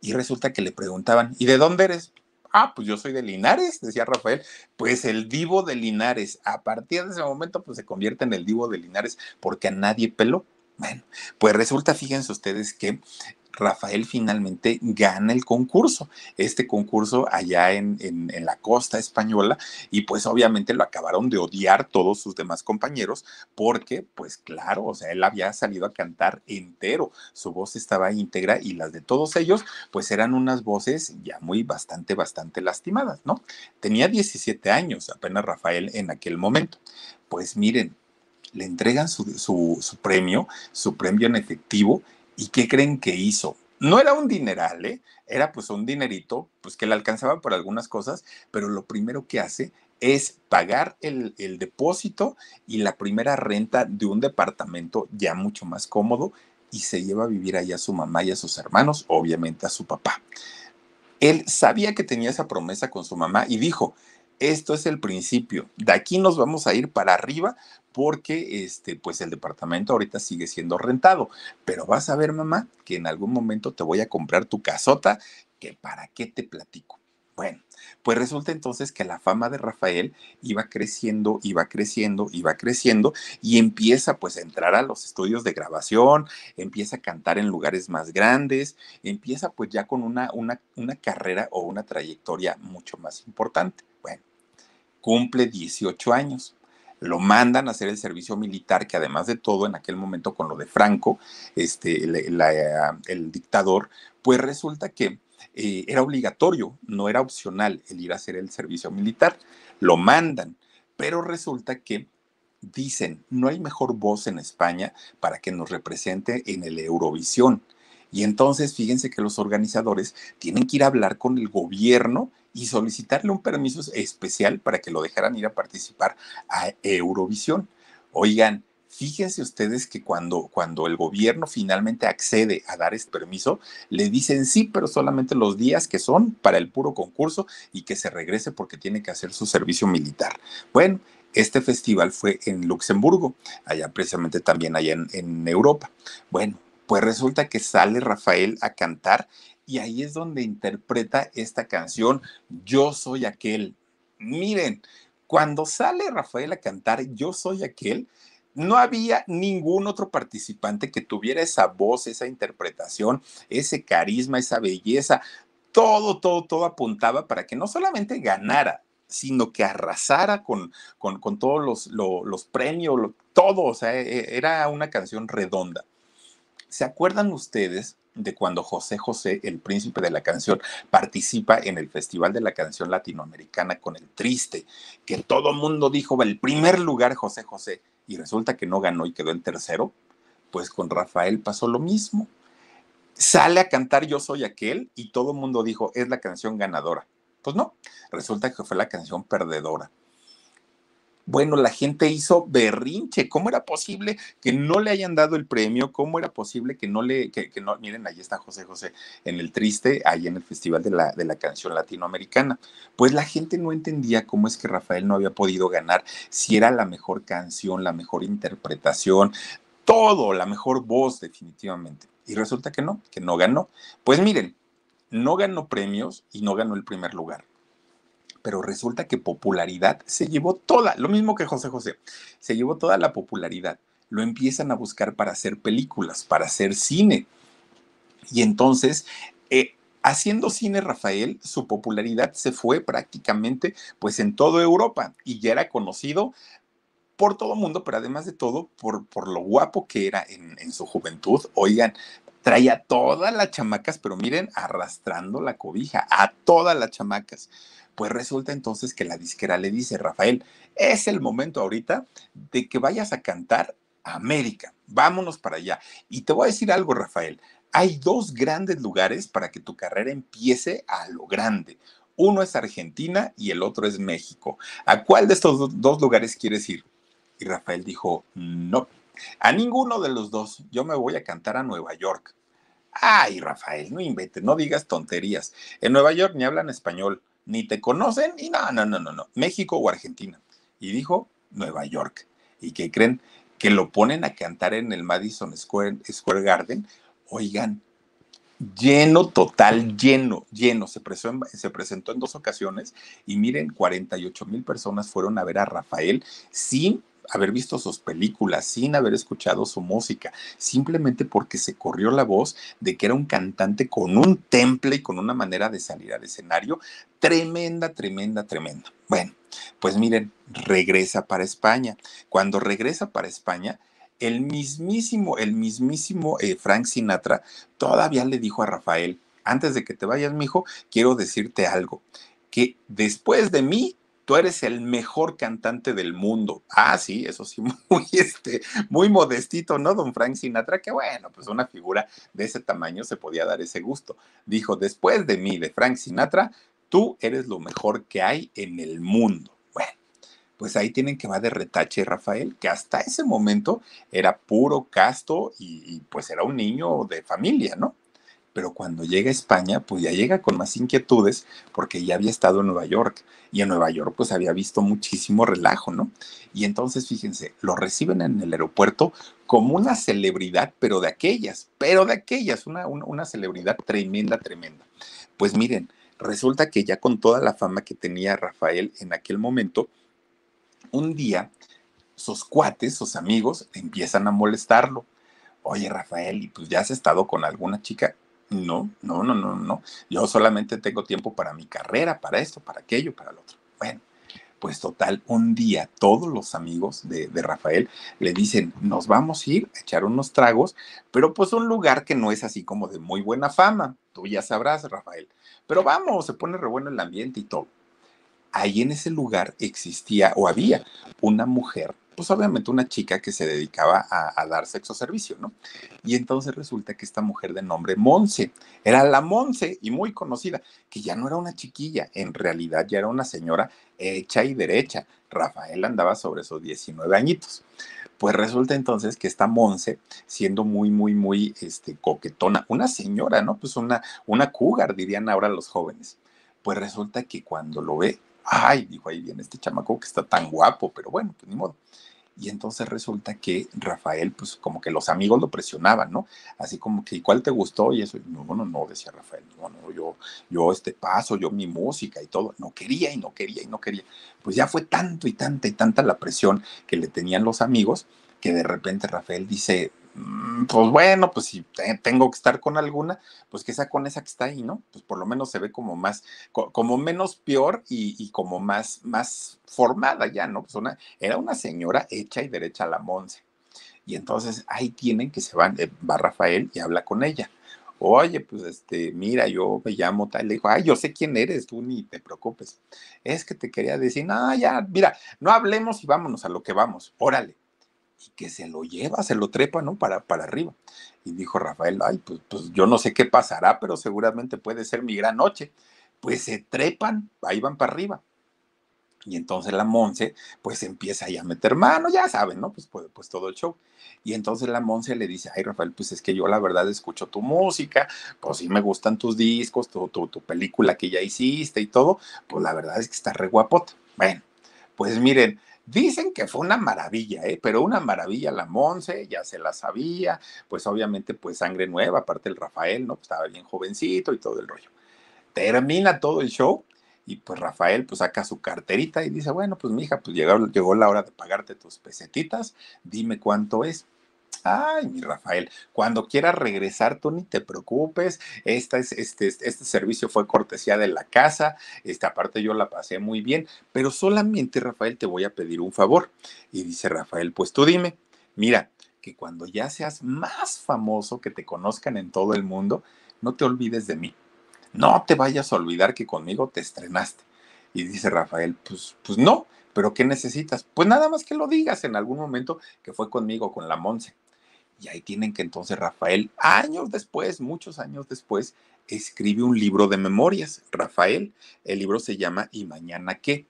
Y resulta que le preguntaban, ¿y de dónde eres? ah, pues yo soy de Linares, decía Rafael, pues el divo de Linares. A partir de ese momento, pues se convierte en el divo de Linares porque a nadie peló. Bueno, pues resulta, fíjense ustedes que Rafael finalmente gana el concurso, este concurso allá en, la costa española, y pues obviamente lo acabaron de odiar todos sus demás compañeros, porque pues claro, o sea, él había salido a cantar entero, su voz estaba íntegra y las de todos ellos pues eran unas voces ya muy bastante, bastante lastimadas, ¿no? Tenía 17 años apenas Rafael en aquel momento. Pues miren, le entregan su, su premio, su premio en efectivo, ¿Y qué creen que hizo? No era un dineral, ¿eh? era pues un dinerito, pues que le alcanzaba por algunas cosas, pero lo primero que hace es pagar el, depósito y la primera renta de un departamento ya mucho más cómodo y se lleva a vivir allá a su mamá y a sus hermanos, obviamente a su papá. Él sabía que tenía esa promesa con su mamá y dijo, esto es el principio. De aquí nos vamos a ir para arriba porque este, pues el departamento ahorita sigue siendo rentado. Pero vas a ver, mamá, que en algún momento te voy a comprar tu casota, que para qué te platico. Bueno, pues resulta entonces que la fama de Rafael iba creciendo, iba creciendo, iba creciendo y empieza pues a entrar a los estudios de grabación, empieza a cantar en lugares más grandes, empieza pues ya con una, una carrera o una trayectoria mucho más importante. Bueno, cumple 18 años. Lo mandan a hacer el servicio militar, que además de todo, en aquel momento con lo de Franco, este, eh, el dictador, pues resulta que eh, era obligatorio, no era opcional el ir a hacer el servicio militar. Lo mandan, pero resulta que dicen, no hay mejor voz en España para que nos represente en el Eurovisión. Y entonces fíjense que los organizadores tienen que ir a hablar con el gobierno y solicitarle un permiso especial para que lo dejaran ir a participar a Eurovisión. Oigan, fíjense ustedes que cuando, cuando el gobierno finalmente accede a dar este permiso, le dicen sí, pero solamente los días que son para el puro concurso y que se regrese porque tiene que hacer su servicio militar. Bueno, este festival fue en Luxemburgo, allá precisamente también allá en Europa. Bueno, pues resulta que sale Rafael a cantar y ahí es donde interpreta esta canción, Yo soy aquel. Miren, cuando sale Rafael a cantar Yo soy aquel, no había ningún otro participante que tuviera esa voz, esa interpretación, ese carisma, esa belleza. Todo, todo, todo apuntaba para que no solamente ganara, sino que arrasara con, con, todos los, los, premios, todo. O sea, e, e, era una canción redonda. ¿Se acuerdan ustedes de cuando José José, el príncipe de la canción, participa en el Festival de la Canción Latinoamericana con el triste, que todo mundo dijo el primer lugar José José, y resulta que no ganó y quedó en tercero? Pues con Rafael pasó lo mismo. Sale a cantar Yo soy aquel y todo mundo dijo, es la canción ganadora. Pues no, resulta que fue la canción perdedora bueno, la gente hizo berrinche. ¿Cómo era posible que no le hayan dado el premio? ¿Cómo era posible que no le, que, no, miren, ahí está José José en el triste, ahí en el Festival de la, de la Canción Latinoamericana? Pues la gente no entendía cómo es que Rafael no había podido ganar si era la mejor canción, la mejor interpretación, todo, la mejor voz definitivamente. Y resulta que no, que no ganó. Pues miren, no ganó premios y no ganó el primer lugar pero resulta que popularidad se llevó toda, lo mismo que José José, se llevó toda la popularidad. Lo empiezan a buscar para hacer películas, para hacer cine. Y entonces, eh, haciendo cine Rafael, su popularidad se fue prácticamente pues en toda Europa y ya era conocido por todo el mundo, pero además de todo, por, por lo guapo que era en, en su juventud. Oigan, traía todas las chamacas, pero miren, arrastrando la cobija, a todas las chamacas. Pues resulta entonces que la disquera le dice, Rafael, es el momento ahorita de que vayas a cantar a América, vámonos para allá. Y te voy a decir algo, Rafael, hay dos grandes lugares para que tu carrera empiece a lo grande. Uno es Argentina y el otro es México. ¿A cuál de estos dos lugares quieres ir? Y Rafael dijo, no, a ninguno de los dos. Yo me voy a cantar a Nueva York. Ay, Rafael, no inventes, no digas tonterías. En Nueva York ni hablan español ni te conocen, y no, no, no, no, no, México o Argentina. Y dijo Nueva York. ¿Y que creen? Que lo ponen a cantar en el Madison Square, Square Garden. Oigan, lleno total, lleno, lleno. Se presentó, se presentó en dos ocasiones y miren, 48 mil personas fueron a ver a Rafael sin haber visto sus películas, sin haber escuchado su música, simplemente porque se corrió la voz de que era un cantante con un temple y con una manera de salir al escenario tremenda, tremenda, tremenda. Bueno, pues miren, regresa para España. Cuando regresa para España, el mismísimo, el mismísimo eh, Frank Sinatra todavía le dijo a Rafael, antes de que te vayas, mijo, quiero decirte algo, que después de mí tú eres el mejor cantante del mundo. Ah, sí, eso sí, este, muy, modestito, ¿no? Don Frank Sinatra, que bueno, pues una figura de ese tamaño se podía dar ese gusto. Dijo, después de mí, de Frank Sinatra, tú eres lo mejor que hay en el mundo. Bueno, pues ahí tienen que va de retache Rafael, que hasta ese momento era puro casto y pues era un niño de familia, ¿no? pero cuando llega a España, pues ya llega con más inquietudes porque ya había estado en Nueva York y en Nueva York pues había visto muchísimo relajo, ¿no? Y entonces, fíjense, lo reciben en el aeropuerto como una celebridad, pero de aquellas, pero de aquellas, una, una, celebridad tremenda, tremenda. Pues miren, resulta que ya con toda la fama que tenía Rafael en aquel momento, un día sus cuates, sus amigos, empiezan a molestarlo. Oye, Rafael, y pues ya has estado con alguna chica. No, no, no, no, no. Yo solamente tengo tiempo para mi carrera, para esto, para aquello, para lo otro. Bueno, pues total, un día todos los amigos de, Rafael le dicen, nos vamos a ir a echar unos tragos, pero pues un lugar que no es así como de muy buena fama, tú ya sabrás, Rafael, pero vamos, se pone re bueno el ambiente y todo. Ahí en ese lugar existía o había una mujer pues obviamente una chica que se dedicaba a, dar sexo servicio, ¿no? Y entonces resulta que esta mujer de nombre Monse, era la Monse y muy conocida, que ya no era una chiquilla, en realidad ya era una señora hecha y derecha. Rafael andaba sobre esos 19 añitos. Pues resulta entonces que esta Monse, siendo muy, muy, muy este, coquetona, una señora, ¿no? Pues una, una cougar, dirían ahora los jóvenes. Pues resulta que cuando lo ve, ay, dijo, ahí bien este chamaco que está tan guapo, pero bueno, pues ni modo. Y entonces resulta que Rafael, pues como que los amigos lo presionaban, ¿no? Así como que, ¿cuál te gustó? Y eso, no, no, no, decía Rafael, no, no, yo, yo este paso, yo mi música y todo, no quería y no quería y no quería. Pues ya fue tanto y tanta y tanta la presión que le tenían los amigos que de repente Rafael dice, Mm, pues bueno, pues si tengo que estar con alguna, pues que sea con esa que está ahí, ¿no? Pues por lo menos se ve como más, como menos peor y, como más, más formada ya, ¿no? Pues era una señora hecha y derecha a la Monse. Y entonces ahí tienen que se van, eh, va Rafael y habla con ella. Oye, pues este, mira, yo me llamo tal. Le dijo, ay, yo sé quién eres, tú ni te preocupes. Es que te quería decir, no, ya, mira, no hablemos y vámonos a lo que vamos, órale que se lo lleva, se lo trepa, ¿no? Para, para arriba. Y dijo Rafael, ay, pues, pues, yo no sé qué pasará, pero seguramente puede ser mi gran noche. Pues se trepan, ahí van para arriba. Y entonces la Monse, pues empieza ya a meter mano, ya saben, ¿no? Pues, pues, pues, todo el show. Y entonces la Monse le dice, ay Rafael, pues es que yo la verdad escucho tu música, pues sí me gustan tus discos, tu, tu, película que ya hiciste y todo, pues la verdad es que está re guapote. Bueno, pues miren, Dicen que fue una maravilla, ¿eh? pero una maravilla la Monse, ya se la sabía, pues obviamente pues sangre nueva, aparte el Rafael, ¿no? Pues estaba bien jovencito y todo el rollo. Termina todo el show y pues Rafael pues saca su carterita y dice, bueno, pues mi hija pues llegó la hora de pagarte tus pesetitas, dime cuánto es. Ay, mi Rafael, cuando quieras regresar, tú ni te preocupes. Esta es, este, este, este servicio fue cortesía de la casa. Esta parte yo la pasé muy bien, pero solamente, Rafael, te voy a pedir un favor. Y dice Rafael, pues tú dime, mira, que cuando ya seas más famoso, que te conozcan en todo el mundo, no te olvides de mí. No te vayas a olvidar que conmigo te estrenaste. Y dice Rafael, pues, pues no, pero ¿qué necesitas? Pues nada más que lo digas en algún momento que fue conmigo, con la Monse. Y ahí tienen que entonces Rafael, años después, muchos años después, escribe un libro de memorias, Rafael. El libro se llama ¿Y mañana qué?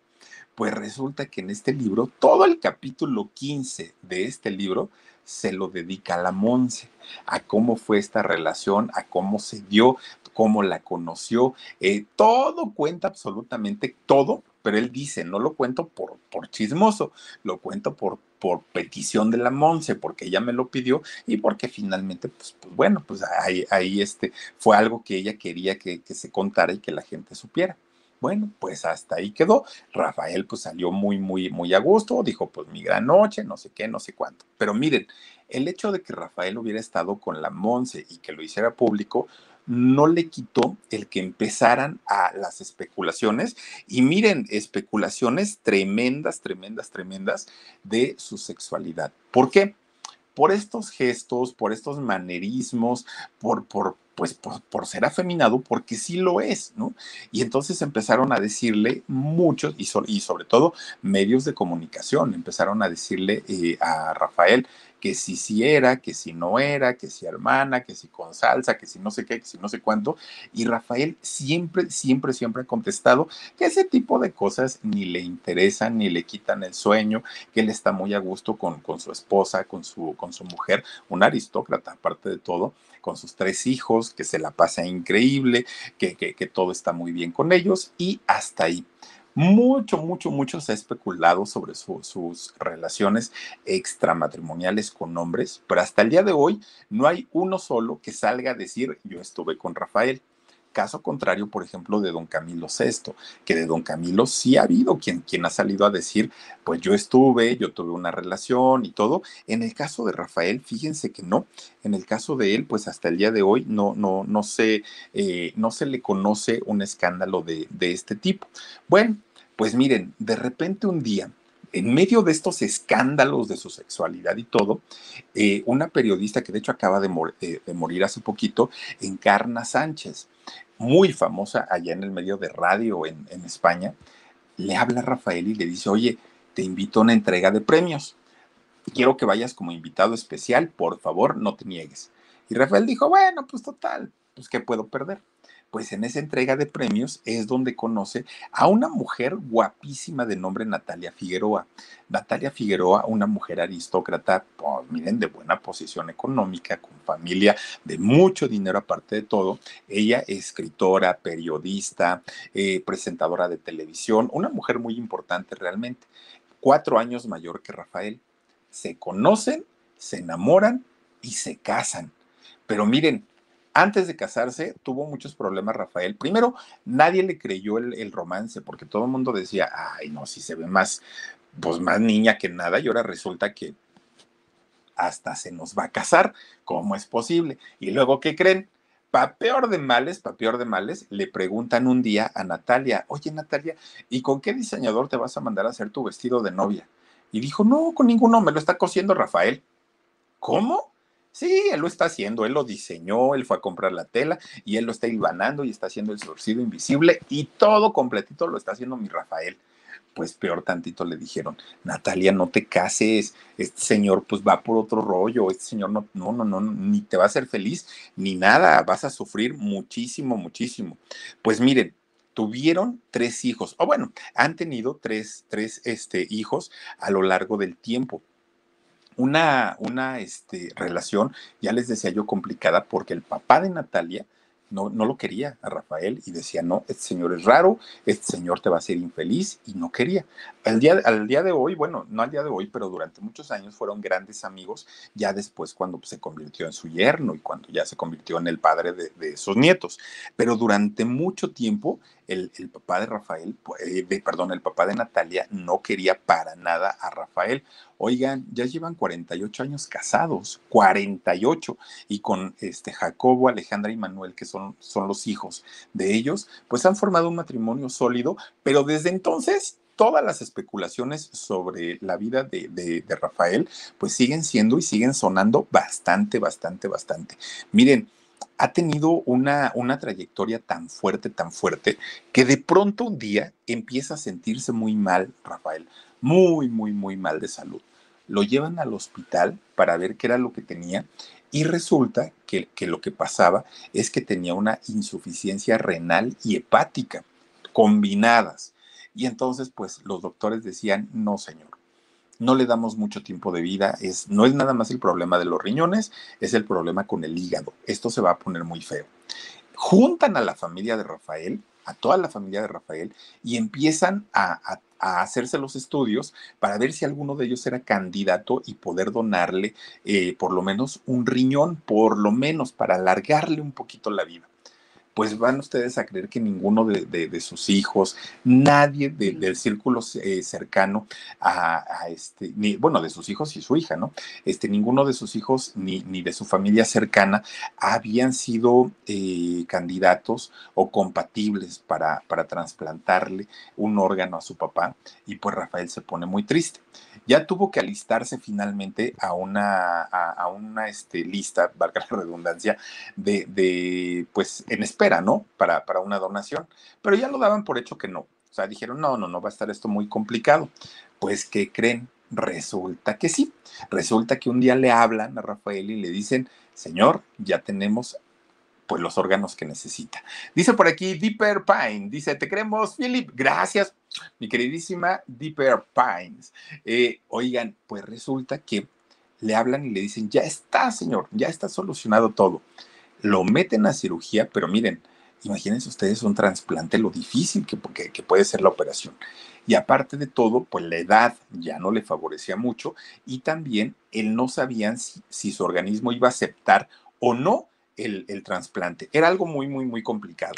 Pues resulta que en este libro, todo el capítulo 15 de este libro se lo dedica a la Monse, a cómo fue esta relación, a cómo se dio, cómo la conoció, eh, todo cuenta absolutamente todo, pero él dice, no lo cuento por, por chismoso, lo cuento por por petición de la Monse, porque ella me lo pidió y porque finalmente, pues, pues bueno, pues ahí, ahí, este, fue algo que ella quería que, se contara y que la gente supiera. Bueno, pues hasta ahí quedó. Rafael pues salió muy, muy, muy a gusto, dijo pues mi gran noche, no sé qué, no sé cuánto. Pero miren, el hecho de que Rafael hubiera estado con la Monse y que lo hiciera público, no le quitó el que empezaran a las especulaciones. Y miren, especulaciones tremendas, tremendas, tremendas de su sexualidad. ¿Por qué? Por estos gestos, por estos manerismos, por, pues por, ser afeminado, porque sí lo es, ¿no? Y entonces empezaron a decirle muchos, y, y sobre todo medios de comunicación, empezaron a decirle eh, a Rafael, que si sí era, que si no era, que si hermana, que si con salsa, que si no sé qué, que si no sé cuánto. Y Rafael siempre, siempre, siempre ha contestado que ese tipo de cosas ni le interesan, ni le quitan el sueño, que él está muy a gusto con, con su esposa, con su, con su mujer, un aristócrata aparte de todo, con sus tres hijos, que se la pasa increíble, que, que, que todo está muy bien con ellos y hasta ahí mucho, mucho, mucho se ha especulado sobre sus relaciones extramatrimoniales con hombres, pero hasta el día de hoy no hay uno solo que salga a decir yo estuve con Rafael. Caso contrario, por ejemplo, de don Camilo VI, que de don Camilo sí ha habido quien, quien ha salido a decir, pues yo estuve, yo tuve una relación y todo. En el caso de Rafael, fíjense que no. En el caso de él, pues hasta el día de hoy no, no, no, se, eh, no se le conoce un escándalo de, de este tipo. Bueno, pues miren, de repente un día en medio de estos escándalos de su sexualidad y todo, eh, una periodista que de hecho acaba eh, de, morir hace poquito, Encarna Sánchez, muy famosa allá en el medio de radio en, en España, le habla a Rafael y le dice, oye, te invito a una entrega de premios. Quiero que vayas como invitado especial, por favor, no te niegues. Y Rafael dijo, bueno, pues total, pues qué puedo perder pues en esa entrega de premios es donde conoce a una mujer guapísima de nombre Natalia Figueroa. Natalia Figueroa, una mujer aristócrata, pues miren, de buena posición económica, con familia, de mucho dinero aparte de todo. Ella es escritora, periodista, eh, presentadora de televisión, una mujer muy importante realmente, cuatro años mayor que Rafael. Se conocen, se enamoran y se casan. Pero miren, antes de casarse, tuvo muchos problemas Rafael. Primero, nadie le creyó el, romance, porque todo el mundo decía, ay, no, si se ve más, pues más niña que nada, y ahora resulta que hasta se nos va a casar, ¿cómo es posible? Y luego, ¿qué creen? Pa' peor de males, pa' peor de males, le preguntan un día a Natalia, oye Natalia, ¿y con qué diseñador te vas a mandar a hacer tu vestido de novia? Y dijo, no, con ninguno, me lo está cosiendo Rafael. ¿Cómo? Sí, él lo está haciendo, él lo diseñó, él fue a comprar la tela y él lo está hilvanando y está haciendo el torcido invisible y todo completito lo está haciendo mi Rafael. Pues peor tantito le dijeron, Natalia, no te cases, este señor pues va por otro rollo, este señor no, no, no, no, ni te va a hacer feliz, ni nada, vas a sufrir muchísimo, muchísimo. Pues miren, tuvieron tres hijos, o bueno, han tenido tres, tres este, hijos a lo largo del tiempo una, una este, relación, ya les decía yo, complicada porque el papá de Natalia no, no lo quería a Rafael y decía, no, este señor es raro, este señor te va a hacer infeliz y no quería. Al día, al día de hoy, bueno, no al día de hoy, pero durante muchos años fueron grandes amigos, ya después cuando pues, se convirtió en su yerno y cuando ya se convirtió en el padre de, de sus nietos. Pero durante mucho tiempo el, papá de Rafael, eh, perdón, el papá de Natalia no quería para nada a Rafael. Oigan, ya llevan 48 años casados, 48, y con este Jacobo, Alejandra y Manuel, que son, son los hijos de ellos, pues han formado un matrimonio sólido, pero desde entonces todas las especulaciones sobre la vida de Rafael, pues siguen siendo y siguen sonando bastante, bastante, bastante. Miren, ha tenido una, una trayectoria tan fuerte, tan fuerte, que de pronto un día empieza a sentirse muy mal, Rafael, muy, muy, muy mal de salud. Lo llevan al hospital para ver qué era lo que tenía y resulta que, que lo que pasaba es que tenía una insuficiencia renal y hepática combinadas. Y entonces, pues los doctores decían, no, señor, no le damos mucho tiempo de vida, es, no es nada más el problema de los riñones, es el problema con el hígado. Esto se va a poner muy feo. Juntan a la familia de Rafael, a toda la familia de Rafael, y empiezan a, hacerse los estudios para ver si alguno de ellos era candidato y poder donarle eh, por lo menos un riñón, por lo menos para alargarle un poquito la vida pues van ustedes a creer que ninguno de, sus hijos, nadie del círculo eh, cercano a, este, ni, bueno, de sus hijos y su hija, ¿no? Este, ninguno de sus hijos ni, ni de su familia cercana habían sido eh, candidatos o compatibles para, para trasplantarle un órgano a su papá y pues Rafael se pone muy triste. Ya tuvo que alistarse finalmente a una, a, una este, lista, valga la redundancia, de, de pues en especial, para, una donación. Pero ya lo daban por hecho que no. O sea, dijeron, no, no, no va a estar esto muy complicado. Pues, ¿qué creen? Resulta que sí. Resulta que un día le hablan a Rafael y le dicen, señor, ya tenemos pues los órganos que necesita. Dice por aquí Deeper Pine, dice, te creemos, Philip, gracias, mi queridísima Deeper Pines. Eh, oigan, pues resulta que le hablan y le dicen, ya está, señor, ya está solucionado todo lo meten a cirugía, pero miren, imagínense ustedes un trasplante, lo difícil que, que, puede ser la operación. Y aparte de todo, pues la edad ya no le favorecía mucho y también él no sabían si, su organismo iba a aceptar o no el, el trasplante. Era algo muy, muy, muy complicado.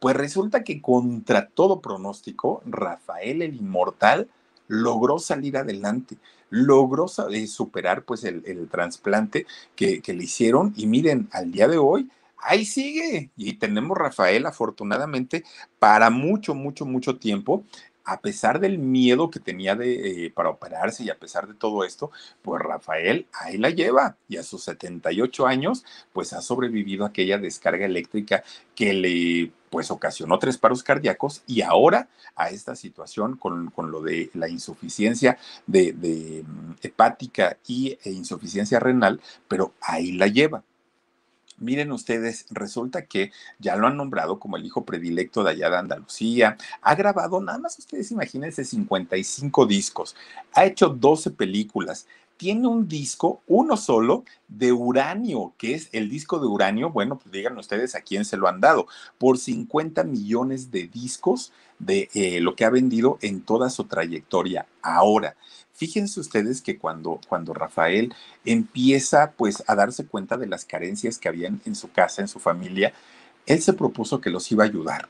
Pues resulta que contra todo pronóstico, Rafael el Inmortal logró salir adelante logró eh, superar pues el, trasplante que, que, le hicieron y miren, al día de hoy, ahí sigue. Y tenemos Rafael, afortunadamente, para mucho, mucho, mucho tiempo a pesar del miedo que tenía de, eh, para operarse y a pesar de todo esto, pues Rafael ahí la lleva y a sus 78 años, pues ha sobrevivido a aquella descarga eléctrica que le pues ocasionó tres paros cardíacos y ahora a esta situación con, lo de la insuficiencia de, mm, hepática y, e insuficiencia renal, pero ahí la lleva. Miren ustedes, resulta que ya lo han nombrado como el hijo predilecto de allá de Andalucía. Ha grabado, nada más ustedes imagínense, 55 discos. Ha hecho 12 películas. Tiene un disco, uno solo, de uranio, que es el disco de uranio. Bueno, pues digan ustedes a quién se lo han dado. Por 50 millones de discos de eh, lo que ha vendido en toda su trayectoria. Ahora, fíjense ustedes que cuando, cuando Rafael empieza pues a darse cuenta de las carencias que habían en su casa, en su familia, él se propuso que los iba a ayudar.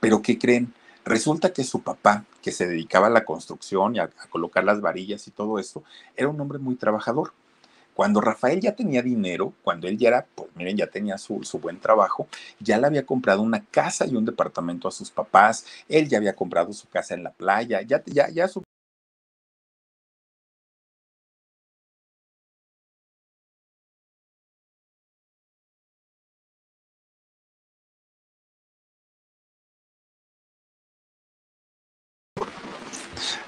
Pero ¿qué creen? Resulta que su papá, que se dedicaba a la construcción y a colocar las varillas y todo esto, era un hombre muy trabajador cuando Rafael ya tenía dinero, cuando él ya era, pues miren, ya tenía su, su, buen trabajo, ya le había comprado una casa y un departamento a sus papás, él ya había comprado su casa en la playa, ya, ya, ya su,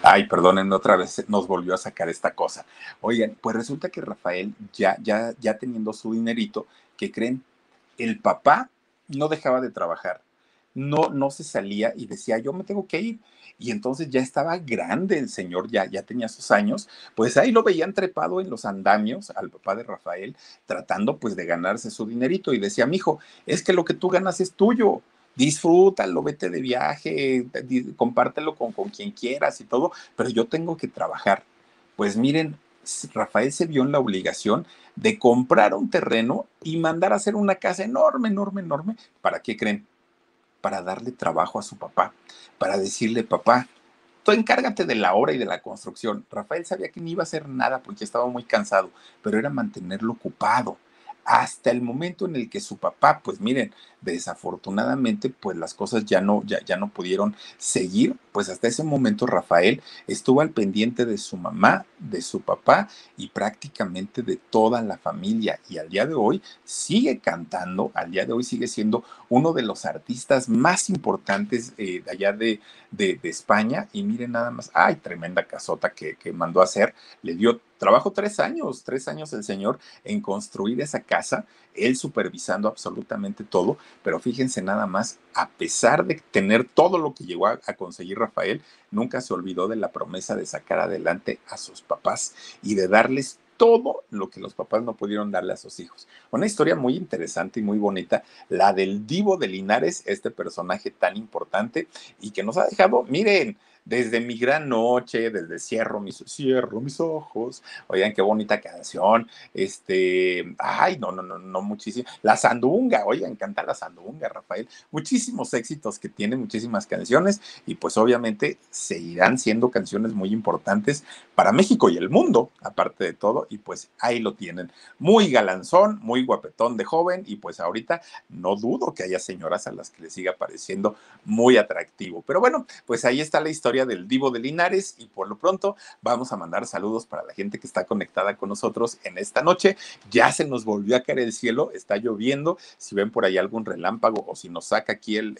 Ay, perdónenme otra vez, nos volvió a sacar esta cosa. Oigan, pues resulta que Rafael, ya, ya, ya teniendo su dinerito, que creen, el papá no dejaba de trabajar, no, no se salía y decía, yo me tengo que ir. Y entonces ya estaba grande el señor, ya, ya tenía sus años, pues ahí lo veían trepado en los andamios al papá de Rafael, tratando pues de ganarse su dinerito y decía, mi hijo, es que lo que tú ganas es tuyo, disfrútalo, vete de viaje, compártelo con, quien quieras y todo, pero yo tengo que trabajar. Pues miren, Rafael se vio en la obligación de comprar un terreno y mandar a hacer una casa enorme, enorme, enorme. ¿Para qué creen? Para darle trabajo a su papá, para decirle, papá, tú encárgate de la obra y de la construcción. Rafael sabía que no iba a hacer nada porque estaba muy cansado, pero era mantenerlo ocupado hasta el momento en el que su papá, pues miren, desafortunadamente, pues las cosas ya no, ya, no pudieron seguir, pues hasta ese momento Rafael estuvo al pendiente de su mamá, de su papá y prácticamente de toda la familia. Y al día de hoy sigue cantando, al día de hoy sigue siendo uno de los artistas más importantes eh, de allá de, de, España y miren nada más, ay, tremenda casota que, mandó a hacer, le dio trabajo tres años, tres años el señor en construir esa casa, él supervisando absolutamente todo, pero fíjense nada más, a pesar de tener todo lo que llegó a, conseguir Rafael, nunca se olvidó de la promesa de sacar adelante a sus papás y de darles todo lo que los papás no pudieron darle a sus hijos. Una historia muy interesante y muy bonita, la del divo de Linares, este personaje tan importante y que nos ha dejado, miren, desde mi gran noche, desde cierro mis, cierro mis ojos. Oigan, qué bonita canción. Este, ay, no, no, no, no, muchísimo. La Sandunga, oigan, canta la Sandunga, Rafael. Muchísimos éxitos que tiene, muchísimas canciones y pues obviamente seguirán siendo canciones muy importantes para México y el mundo, aparte de todo, y pues ahí lo tienen. Muy galanzón, muy guapetón de joven y pues ahorita no dudo que haya señoras a las que le siga pareciendo muy atractivo. Pero bueno, pues ahí está la historia del Divo de Linares y por lo pronto vamos a mandar saludos para la gente que está conectada con nosotros en esta noche. Ya se nos volvió a caer el cielo, está lloviendo. Si ven por ahí algún relámpago o si nos saca aquí el,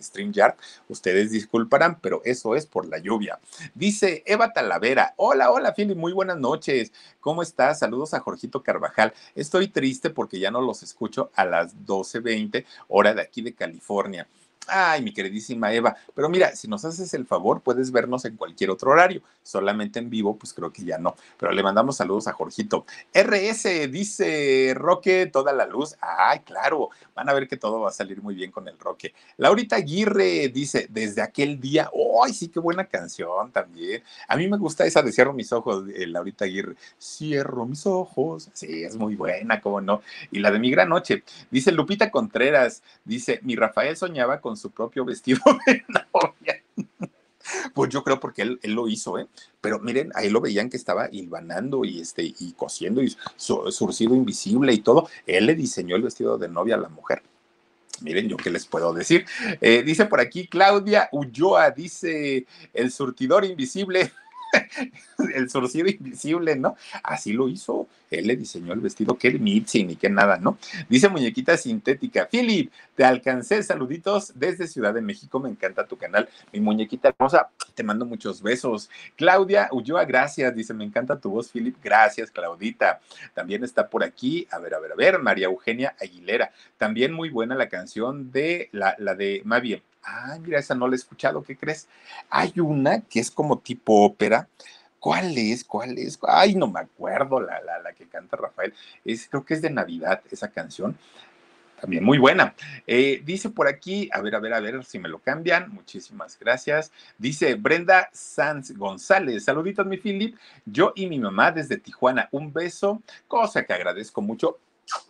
stream yard, ustedes disculparán, pero eso es por la lluvia. Dice Eva Talavera, hola, hola Fili, muy buenas noches. ¿Cómo estás? Saludos a Jorgito Carvajal. Estoy triste porque ya no los escucho a las 12.20 hora de aquí de California. Ay, mi queridísima Eva, pero mira, si nos haces el favor, puedes vernos en cualquier otro horario, solamente en vivo, pues creo que ya no, pero le mandamos saludos a Jorgito. RS, dice Roque, toda la luz. Ay, claro, van a ver que todo va a salir muy bien con el Roque. Laurita Aguirre dice, desde aquel día, ay, sí, qué buena canción también. A mí me gusta esa de Cierro mis ojos, eh, Laurita Aguirre. Cierro mis ojos, sí, es muy buena, cómo no. Y la de Mi Gran Noche, dice Lupita Contreras, dice, mi Rafael soñaba con su propio vestido de novia. Pues yo creo porque él, lo hizo, ¿eh? Pero miren, ahí lo veían que estaba hilvanando y, este, y cosiendo y su, surcido invisible y todo. Él le diseñó el vestido de novia a la mujer. Miren, yo qué les puedo decir. Eh, dice por aquí Claudia Ulloa, dice el surtidor invisible el sorcido invisible, ¿no? Así lo hizo. Él le diseñó el vestido que Mitzi ni que nada, ¿no? Dice muñequita sintética. Philip, te alcancé. Saluditos desde Ciudad de México. Me encanta tu canal. Mi muñequita hermosa, te mando muchos besos. Claudia Ulloa, gracias. Dice, me encanta tu voz, Philip. Gracias, Claudita. También está por aquí, a ver, a ver, a ver, María Eugenia Aguilera. También muy buena la canción de la, de, más Ah, mira, esa no la he escuchado, ¿qué crees? Hay una que es como tipo ópera. ¿Cuál es? ¿Cuál es? Ay, no me acuerdo la, la, la que canta Rafael. Es, creo que es de Navidad esa canción. También muy buena. Eh, dice por aquí, a ver, a ver, a ver si me lo cambian. Muchísimas gracias. Dice Brenda Sanz González. Saluditos, mi Philip. Yo y mi mamá desde Tijuana. Un beso, cosa que agradezco mucho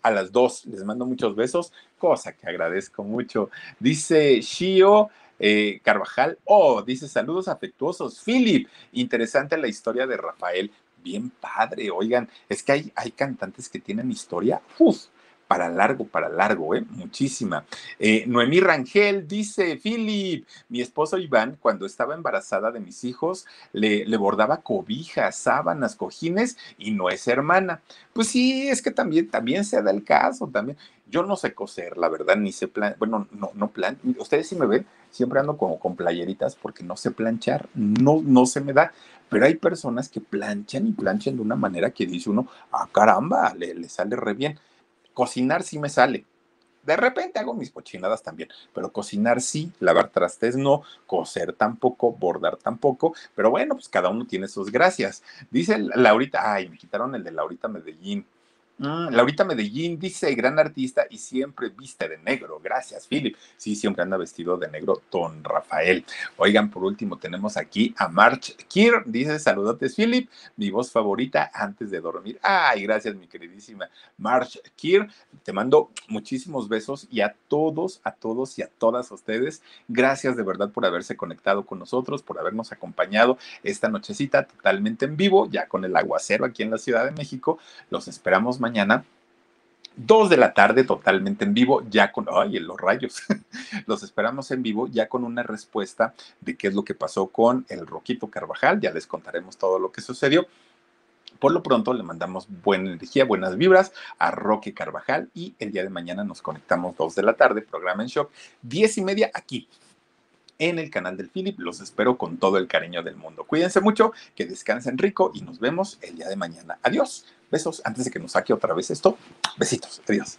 a las dos. Les mando muchos besos, cosa que agradezco mucho. Dice Shio. Eh, Carvajal, oh, dice saludos afectuosos, Philip, interesante la historia de Rafael, bien padre, oigan, es que hay, hay cantantes que tienen historia, Uf para largo, para largo, ¿eh? Muchísima. Eh, Noemí Rangel dice, Philip, mi esposo Iván, cuando estaba embarazada de mis hijos, le, le bordaba cobijas, sábanas, cojines y no es hermana. Pues sí, es que también, también se da el caso, también. Yo no sé coser, la verdad, ni sé plan, bueno, no, no plan, ustedes sí me ven, siempre ando como con playeritas porque no sé planchar, no, no se me da, pero hay personas que planchan y planchan de una manera que dice uno, ah, caramba, le, le sale re bien. Cocinar sí me sale. De repente hago mis cochinadas también, pero cocinar sí, lavar trastes no, coser tampoco, bordar tampoco, pero bueno, pues cada uno tiene sus gracias. Dice Laurita, ay, me quitaron el de Laurita Medellín. Ah, Laurita Medellín dice, gran artista y siempre vista de negro. Gracias, Philip. Sí, siempre anda vestido de negro Don Rafael. Oigan, por último, tenemos aquí a March Kier. Dice, saludotes, Philip. Mi voz favorita antes de dormir. Ay, gracias, mi queridísima March Kier. Te mando muchísimos besos y a todos, a todos y a todas ustedes. Gracias de verdad por haberse conectado con nosotros, por habernos acompañado esta nochecita totalmente en vivo, ya con el aguacero aquí en la Ciudad de México. Los esperamos mañana. 2 de la tarde, totalmente en vivo, ya con, ay, los rayos, los esperamos en vivo, ya con una respuesta de qué es lo que pasó con el Roquito Carvajal, ya les contaremos todo lo que sucedió. Por lo pronto le mandamos buena energía, buenas vibras a Roque Carvajal y el día de mañana nos conectamos 2 de la tarde, programa en shock, 10 y media aquí en el canal del Philip. Los espero con todo el cariño del mundo. Cuídense mucho, que descansen rico y nos vemos el día de mañana. Adiós. Besos antes de que nos saque otra vez esto. Besitos. Adiós.